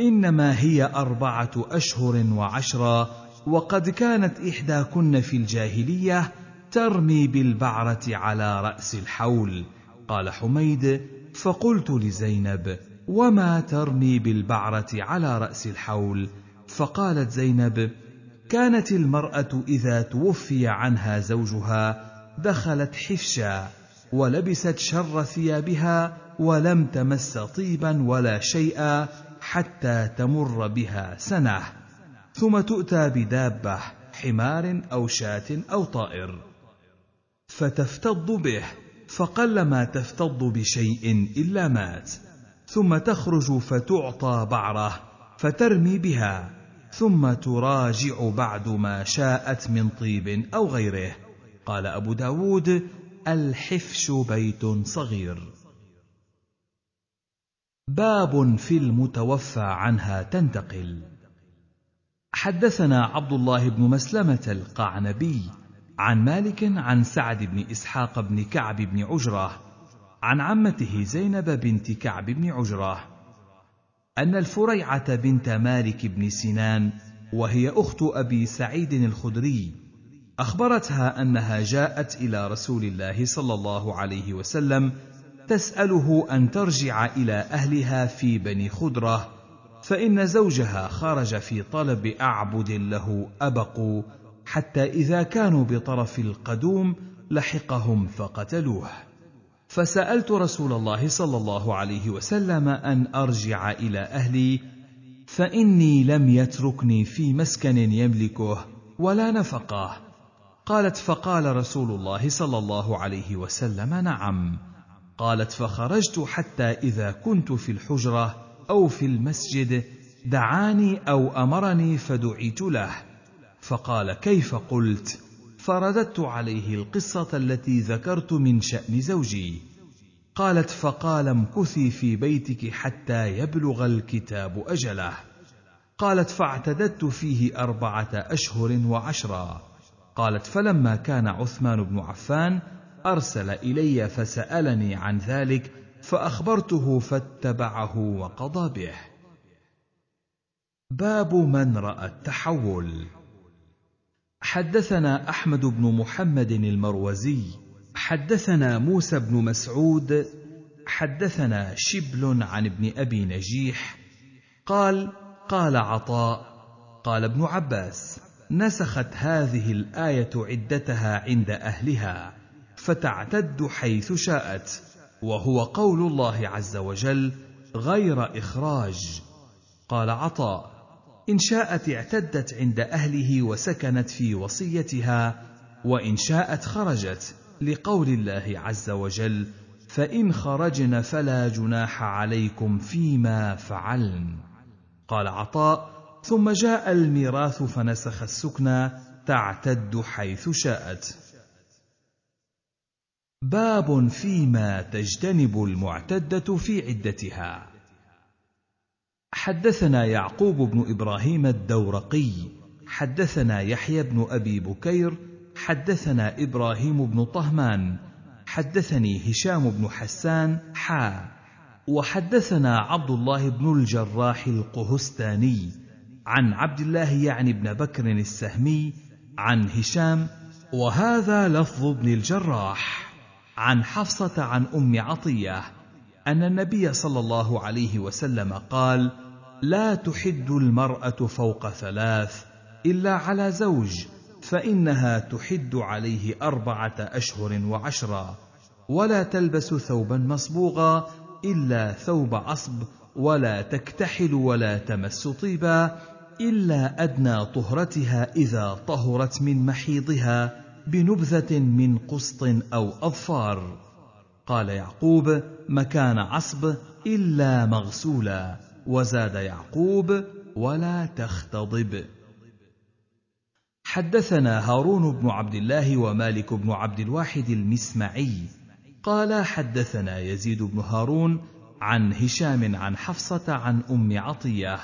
انما هي اربعه اشهر وعشرا وقد كانت احداكن في الجاهليه ترمي بالبعره على راس الحول قال حميد فقلت لزينب وما ترمي بالبعره على راس الحول فقالت زينب كانت المراه اذا توفي عنها زوجها دخلت حفشا ولبست شر ثيابها ولم تمس طيبا ولا شيئا حتى تمر بها سنه ثم تؤتى بدابه حمار او شاه او طائر فتفتض به فقلما تفتض بشيء الا مات ثم تخرج فتعطى بعره فترمي بها ثم تراجع بعد ما شاءت من طيب او غيره قال أبو داود الحفش بيت صغير باب في المتوفى عنها تنتقل حدثنا عبد الله بن مسلمة القعنبي عن مالك عن سعد بن إسحاق بن كعب بن عجرة عن عمته زينب بنت كعب بن عجرة أن الفريعة بنت مالك بن سنان وهي أخت أبي سعيد الخدري اخبرتها انها جاءت الى رسول الله صلى الله عليه وسلم تساله ان ترجع الى اهلها في بني خدره فان زوجها خرج في طلب اعبد له ابقوا حتى اذا كانوا بطرف القدوم لحقهم فقتلوه فسالت رسول الله صلى الله عليه وسلم ان ارجع الى اهلي فاني لم يتركني في مسكن يملكه ولا نفقه قالت فقال رسول الله صلى الله عليه وسلم نعم قالت فخرجت حتى اذا كنت في الحجره او في المسجد دعاني او امرني فدعيت له فقال كيف قلت فرددت عليه القصه التي ذكرت من شان زوجي قالت فقال امكثي في بيتك حتى يبلغ الكتاب اجله قالت فاعتددت فيه اربعه اشهر وعشرا قالت فلما كان عثمان بن عفان ارسل الي فسالني عن ذلك فاخبرته فاتبعه وقضى به باب من راى التحول حدثنا احمد بن محمد المروزي حدثنا موسى بن مسعود حدثنا شبل عن ابن ابي نجيح قال قال عطاء قال ابن عباس نسخت هذه الايه عدتها عند اهلها فتعتد حيث شاءت وهو قول الله عز وجل غير اخراج قال عطاء ان شاءت اعتدت عند اهله وسكنت في وصيتها وان شاءت خرجت لقول الله عز وجل فان خرجن فلا جناح عليكم فيما فعلن قال عطاء ثم جاء الميراث فنسخ السكنى تعتد حيث شاءت باب فيما تجتنب المعتده في عدتها حدثنا يعقوب بن ابراهيم الدورقي حدثنا يحيى بن ابي بكير حدثنا ابراهيم بن طهمان حدثني هشام بن حسان حا وحدثنا عبد الله بن الجراح القهستاني عن عبد الله يعني بن بكر السهمي عن هشام وهذا لفظ ابن الجراح عن حفصه عن ام عطيه ان النبي صلى الله عليه وسلم قال لا تحد المراه فوق ثلاث الا على زوج فانها تحد عليه اربعه اشهر وعشرا ولا تلبس ثوبا مصبوغا الا ثوب عصب ولا تكتحل ولا تمس طيبا إلا أدنى طهرتها إذا طهرت من محيضها بنبذة من قسط أو أظفار. قال يعقوب: مكان عصب إلا مغسولا، وزاد يعقوب: ولا تختضب. حدثنا هارون بن عبد الله ومالك بن عبد الواحد المسمعي قال حدثنا يزيد بن هارون عن هشام عن حفصة عن أم عطية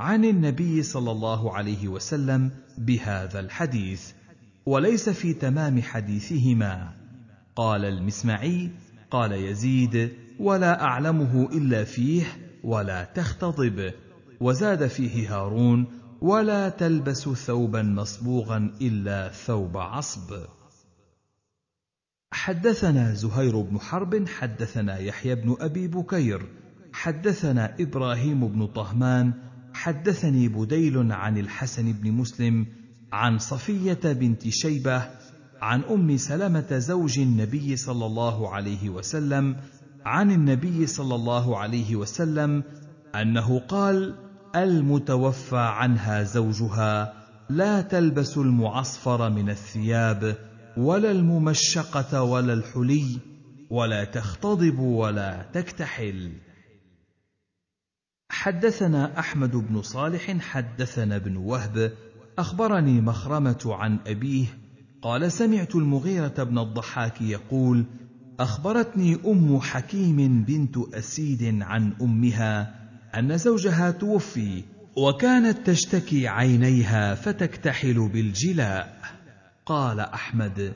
عن النبي صلى الله عليه وسلم بهذا الحديث وليس في تمام حديثهما قال المسمعي قال يزيد ولا اعلمه الا فيه ولا تختضب وزاد فيه هارون ولا تلبس ثوبا مصبوغا الا ثوب عصب حدثنا زهير بن حرب حدثنا يحيى بن ابي بكير حدثنا ابراهيم بن طهمان حدثني بديل عن الحسن بن مسلم عن صفيه بنت شيبه عن ام سلمه زوج النبي صلى الله عليه وسلم عن النبي صلى الله عليه وسلم انه قال المتوفى عنها زوجها لا تلبس المعصفر من الثياب ولا الممشقه ولا الحلي ولا تختضب ولا تكتحل حدثنا احمد بن صالح حدثنا ابن وهب اخبرني مخرمه عن ابيه قال سمعت المغيره بن الضحاك يقول اخبرتني ام حكيم بنت اسيد عن امها ان زوجها توفي وكانت تشتكي عينيها فتكتحل بالجلاء قال احمد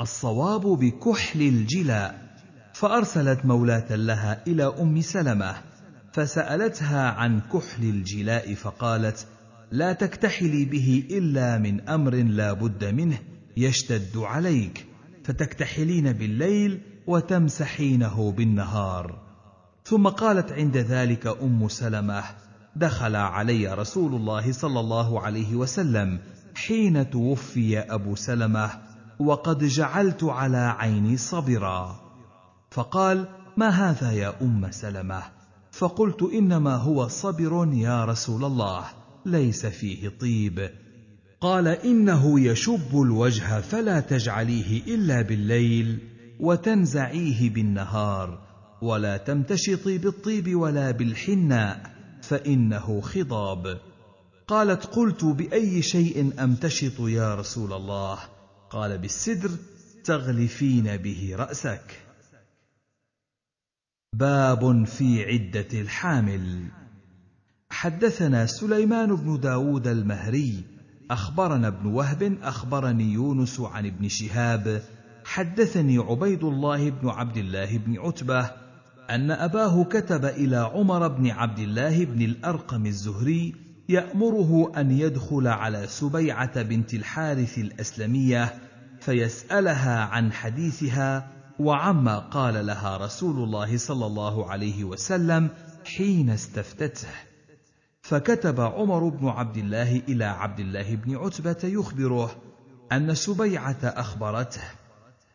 الصواب بكحل الجلاء فارسلت مولاه لها الى ام سلمه فسالتها عن كحل الجلاء فقالت لا تكتحلي به الا من امر لا بد منه يشتد عليك فتكتحلين بالليل وتمسحينه بالنهار ثم قالت عند ذلك ام سلمه دخل علي رسول الله صلى الله عليه وسلم حين توفي ابو سلمه وقد جعلت على عيني صبرا فقال ما هذا يا ام سلمه فقلت انما هو صبر يا رسول الله ليس فيه طيب قال انه يشب الوجه فلا تجعليه الا بالليل وتنزعيه بالنهار ولا تمتشطي بالطيب ولا بالحناء فانه خضاب قالت قلت باي شيء امتشط يا رسول الله قال بالسدر تغلفين به راسك باب في عدة الحامل حدثنا سليمان بن داود المهري أخبرنا ابن وهب أخبرني يونس عن ابن شهاب حدثني عبيد الله بن عبد الله بن عتبة أن أباه كتب إلى عمر بن عبد الله بن الأرقم الزهري يأمره أن يدخل على سبيعة بنت الحارث الأسلمية فيسألها عن حديثها وعما قال لها رسول الله صلى الله عليه وسلم حين استفتته فكتب عمر بن عبد الله الى عبد الله بن عتبه يخبره ان سبيعه اخبرته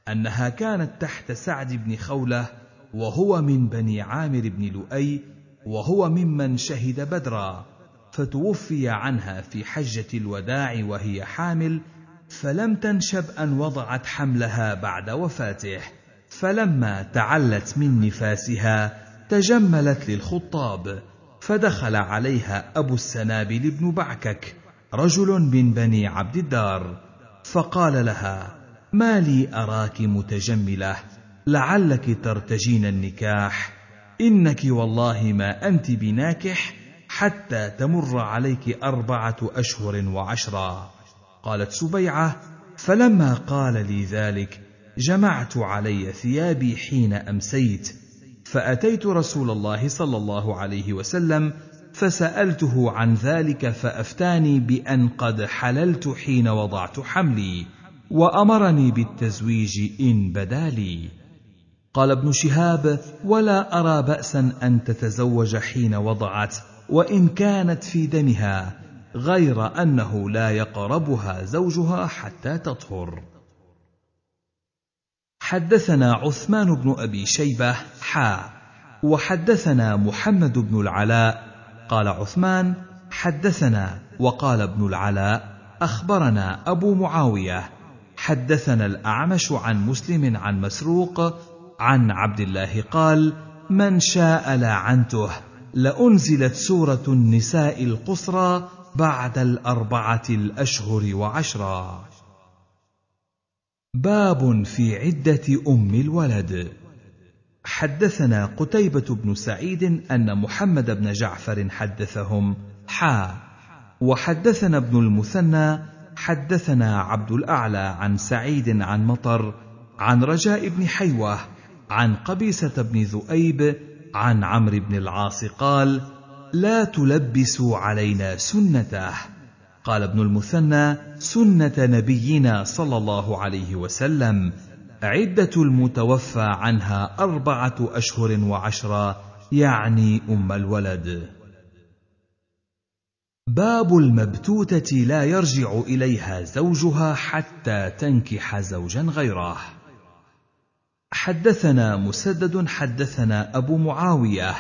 انها كانت تحت سعد بن خوله وهو من بني عامر بن لؤي وهو ممن شهد بدرا فتوفي عنها في حجه الوداع وهي حامل فلم تنشب ان وضعت حملها بعد وفاته فلما تعلت من نفاسها تجملت للخطاب فدخل عليها ابو السنابل بن بعكك رجل من بني عبد الدار فقال لها ما لي اراك متجمله لعلك ترتجين النكاح انك والله ما انت بناكح حتى تمر عليك اربعه اشهر وعشرا قالت سبيعه فلما قال لي ذلك جمعت علي ثيابي حين امسيت فاتيت رسول الله صلى الله عليه وسلم فسالته عن ذلك فافتاني بان قد حللت حين وضعت حملي وامرني بالتزويج ان بدا لي قال ابن شهاب ولا ارى باسا ان تتزوج حين وضعت وان كانت في دمها غير انه لا يقربها زوجها حتى تطهر حدثنا عثمان بن ابي شيبه حا وحدثنا محمد بن العلاء قال عثمان حدثنا وقال ابن العلاء اخبرنا ابو معاويه حدثنا الاعمش عن مسلم عن مسروق عن عبد الله قال من شاء لعنته لانزلت سوره النساء القصرى بعد الاربعه الاشهر وعشرا باب في عدة أم الولد حدثنا قتيبة بن سعيد أن محمد بن جعفر حدثهم حا وحدثنا ابن المثنى حدثنا عبد الأعلى عن سعيد عن مطر عن رجاء بن حيوة عن قبيسة بن ذؤيب عن عمرو بن العاص قال لا تلبسوا علينا سنته قال ابن المثنى سنه نبينا صلى الله عليه وسلم عده المتوفى عنها اربعه اشهر وعشره يعني ام الولد باب المبتوته لا يرجع اليها زوجها حتى تنكح زوجا غيره حدثنا مسدد حدثنا ابو معاويه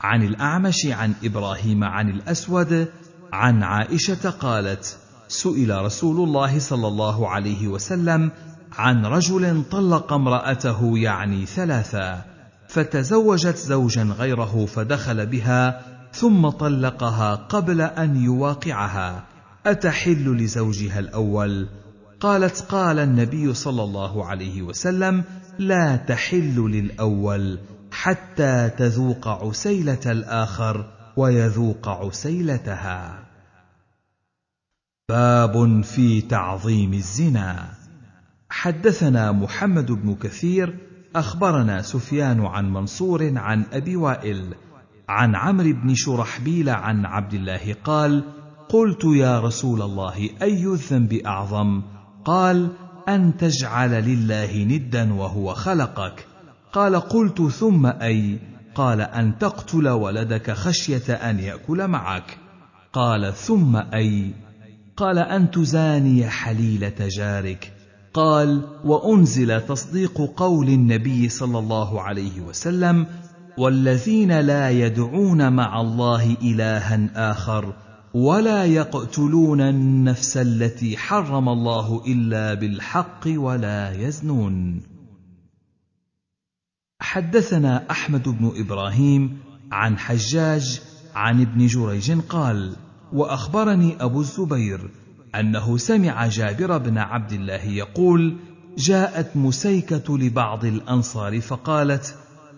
عن الاعمش عن ابراهيم عن الاسود عن عائشه قالت سئل رسول الله صلى الله عليه وسلم عن رجل طلق امراته يعني ثلاثا فتزوجت زوجا غيره فدخل بها ثم طلقها قبل ان يواقعها اتحل لزوجها الاول قالت قال النبي صلى الله عليه وسلم لا تحل للاول حتى تذوق عسيله الاخر ويذوق عسيلتها باب في تعظيم الزنا حدثنا محمد بن كثير اخبرنا سفيان عن منصور عن ابي وائل عن عمرو بن شرحبيل عن عبد الله قال قلت يا رسول الله اي الذنب اعظم قال ان تجعل لله ندا وهو خلقك قال قلت ثم اي قال ان تقتل ولدك خشيه ان ياكل معك قال ثم اي قال ان تزاني حليله جارك قال وانزل تصديق قول النبي صلى الله عليه وسلم والذين لا يدعون مع الله الها اخر ولا يقتلون النفس التي حرم الله الا بالحق ولا يزنون حدثنا احمد بن ابراهيم عن حجاج عن ابن جريج قال واخبرني ابو الزبير انه سمع جابر بن عبد الله يقول جاءت مسيكه لبعض الانصار فقالت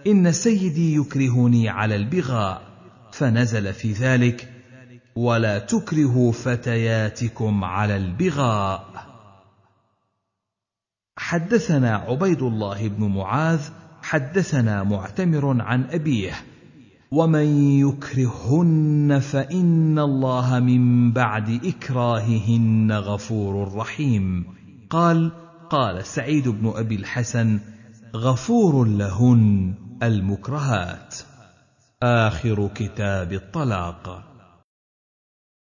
ان سيدي يكرهني على البغاء فنزل في ذلك ولا تكرهوا فتياتكم على البغاء حدثنا عبيد الله بن معاذ حدثنا معتمر عن أبيه ومن يكرهن فان الله من بعد اكراههن غفور رحيم قال قال سعيد بن ابي الحسن غفور لهن المكرهات اخر كتاب الطلاق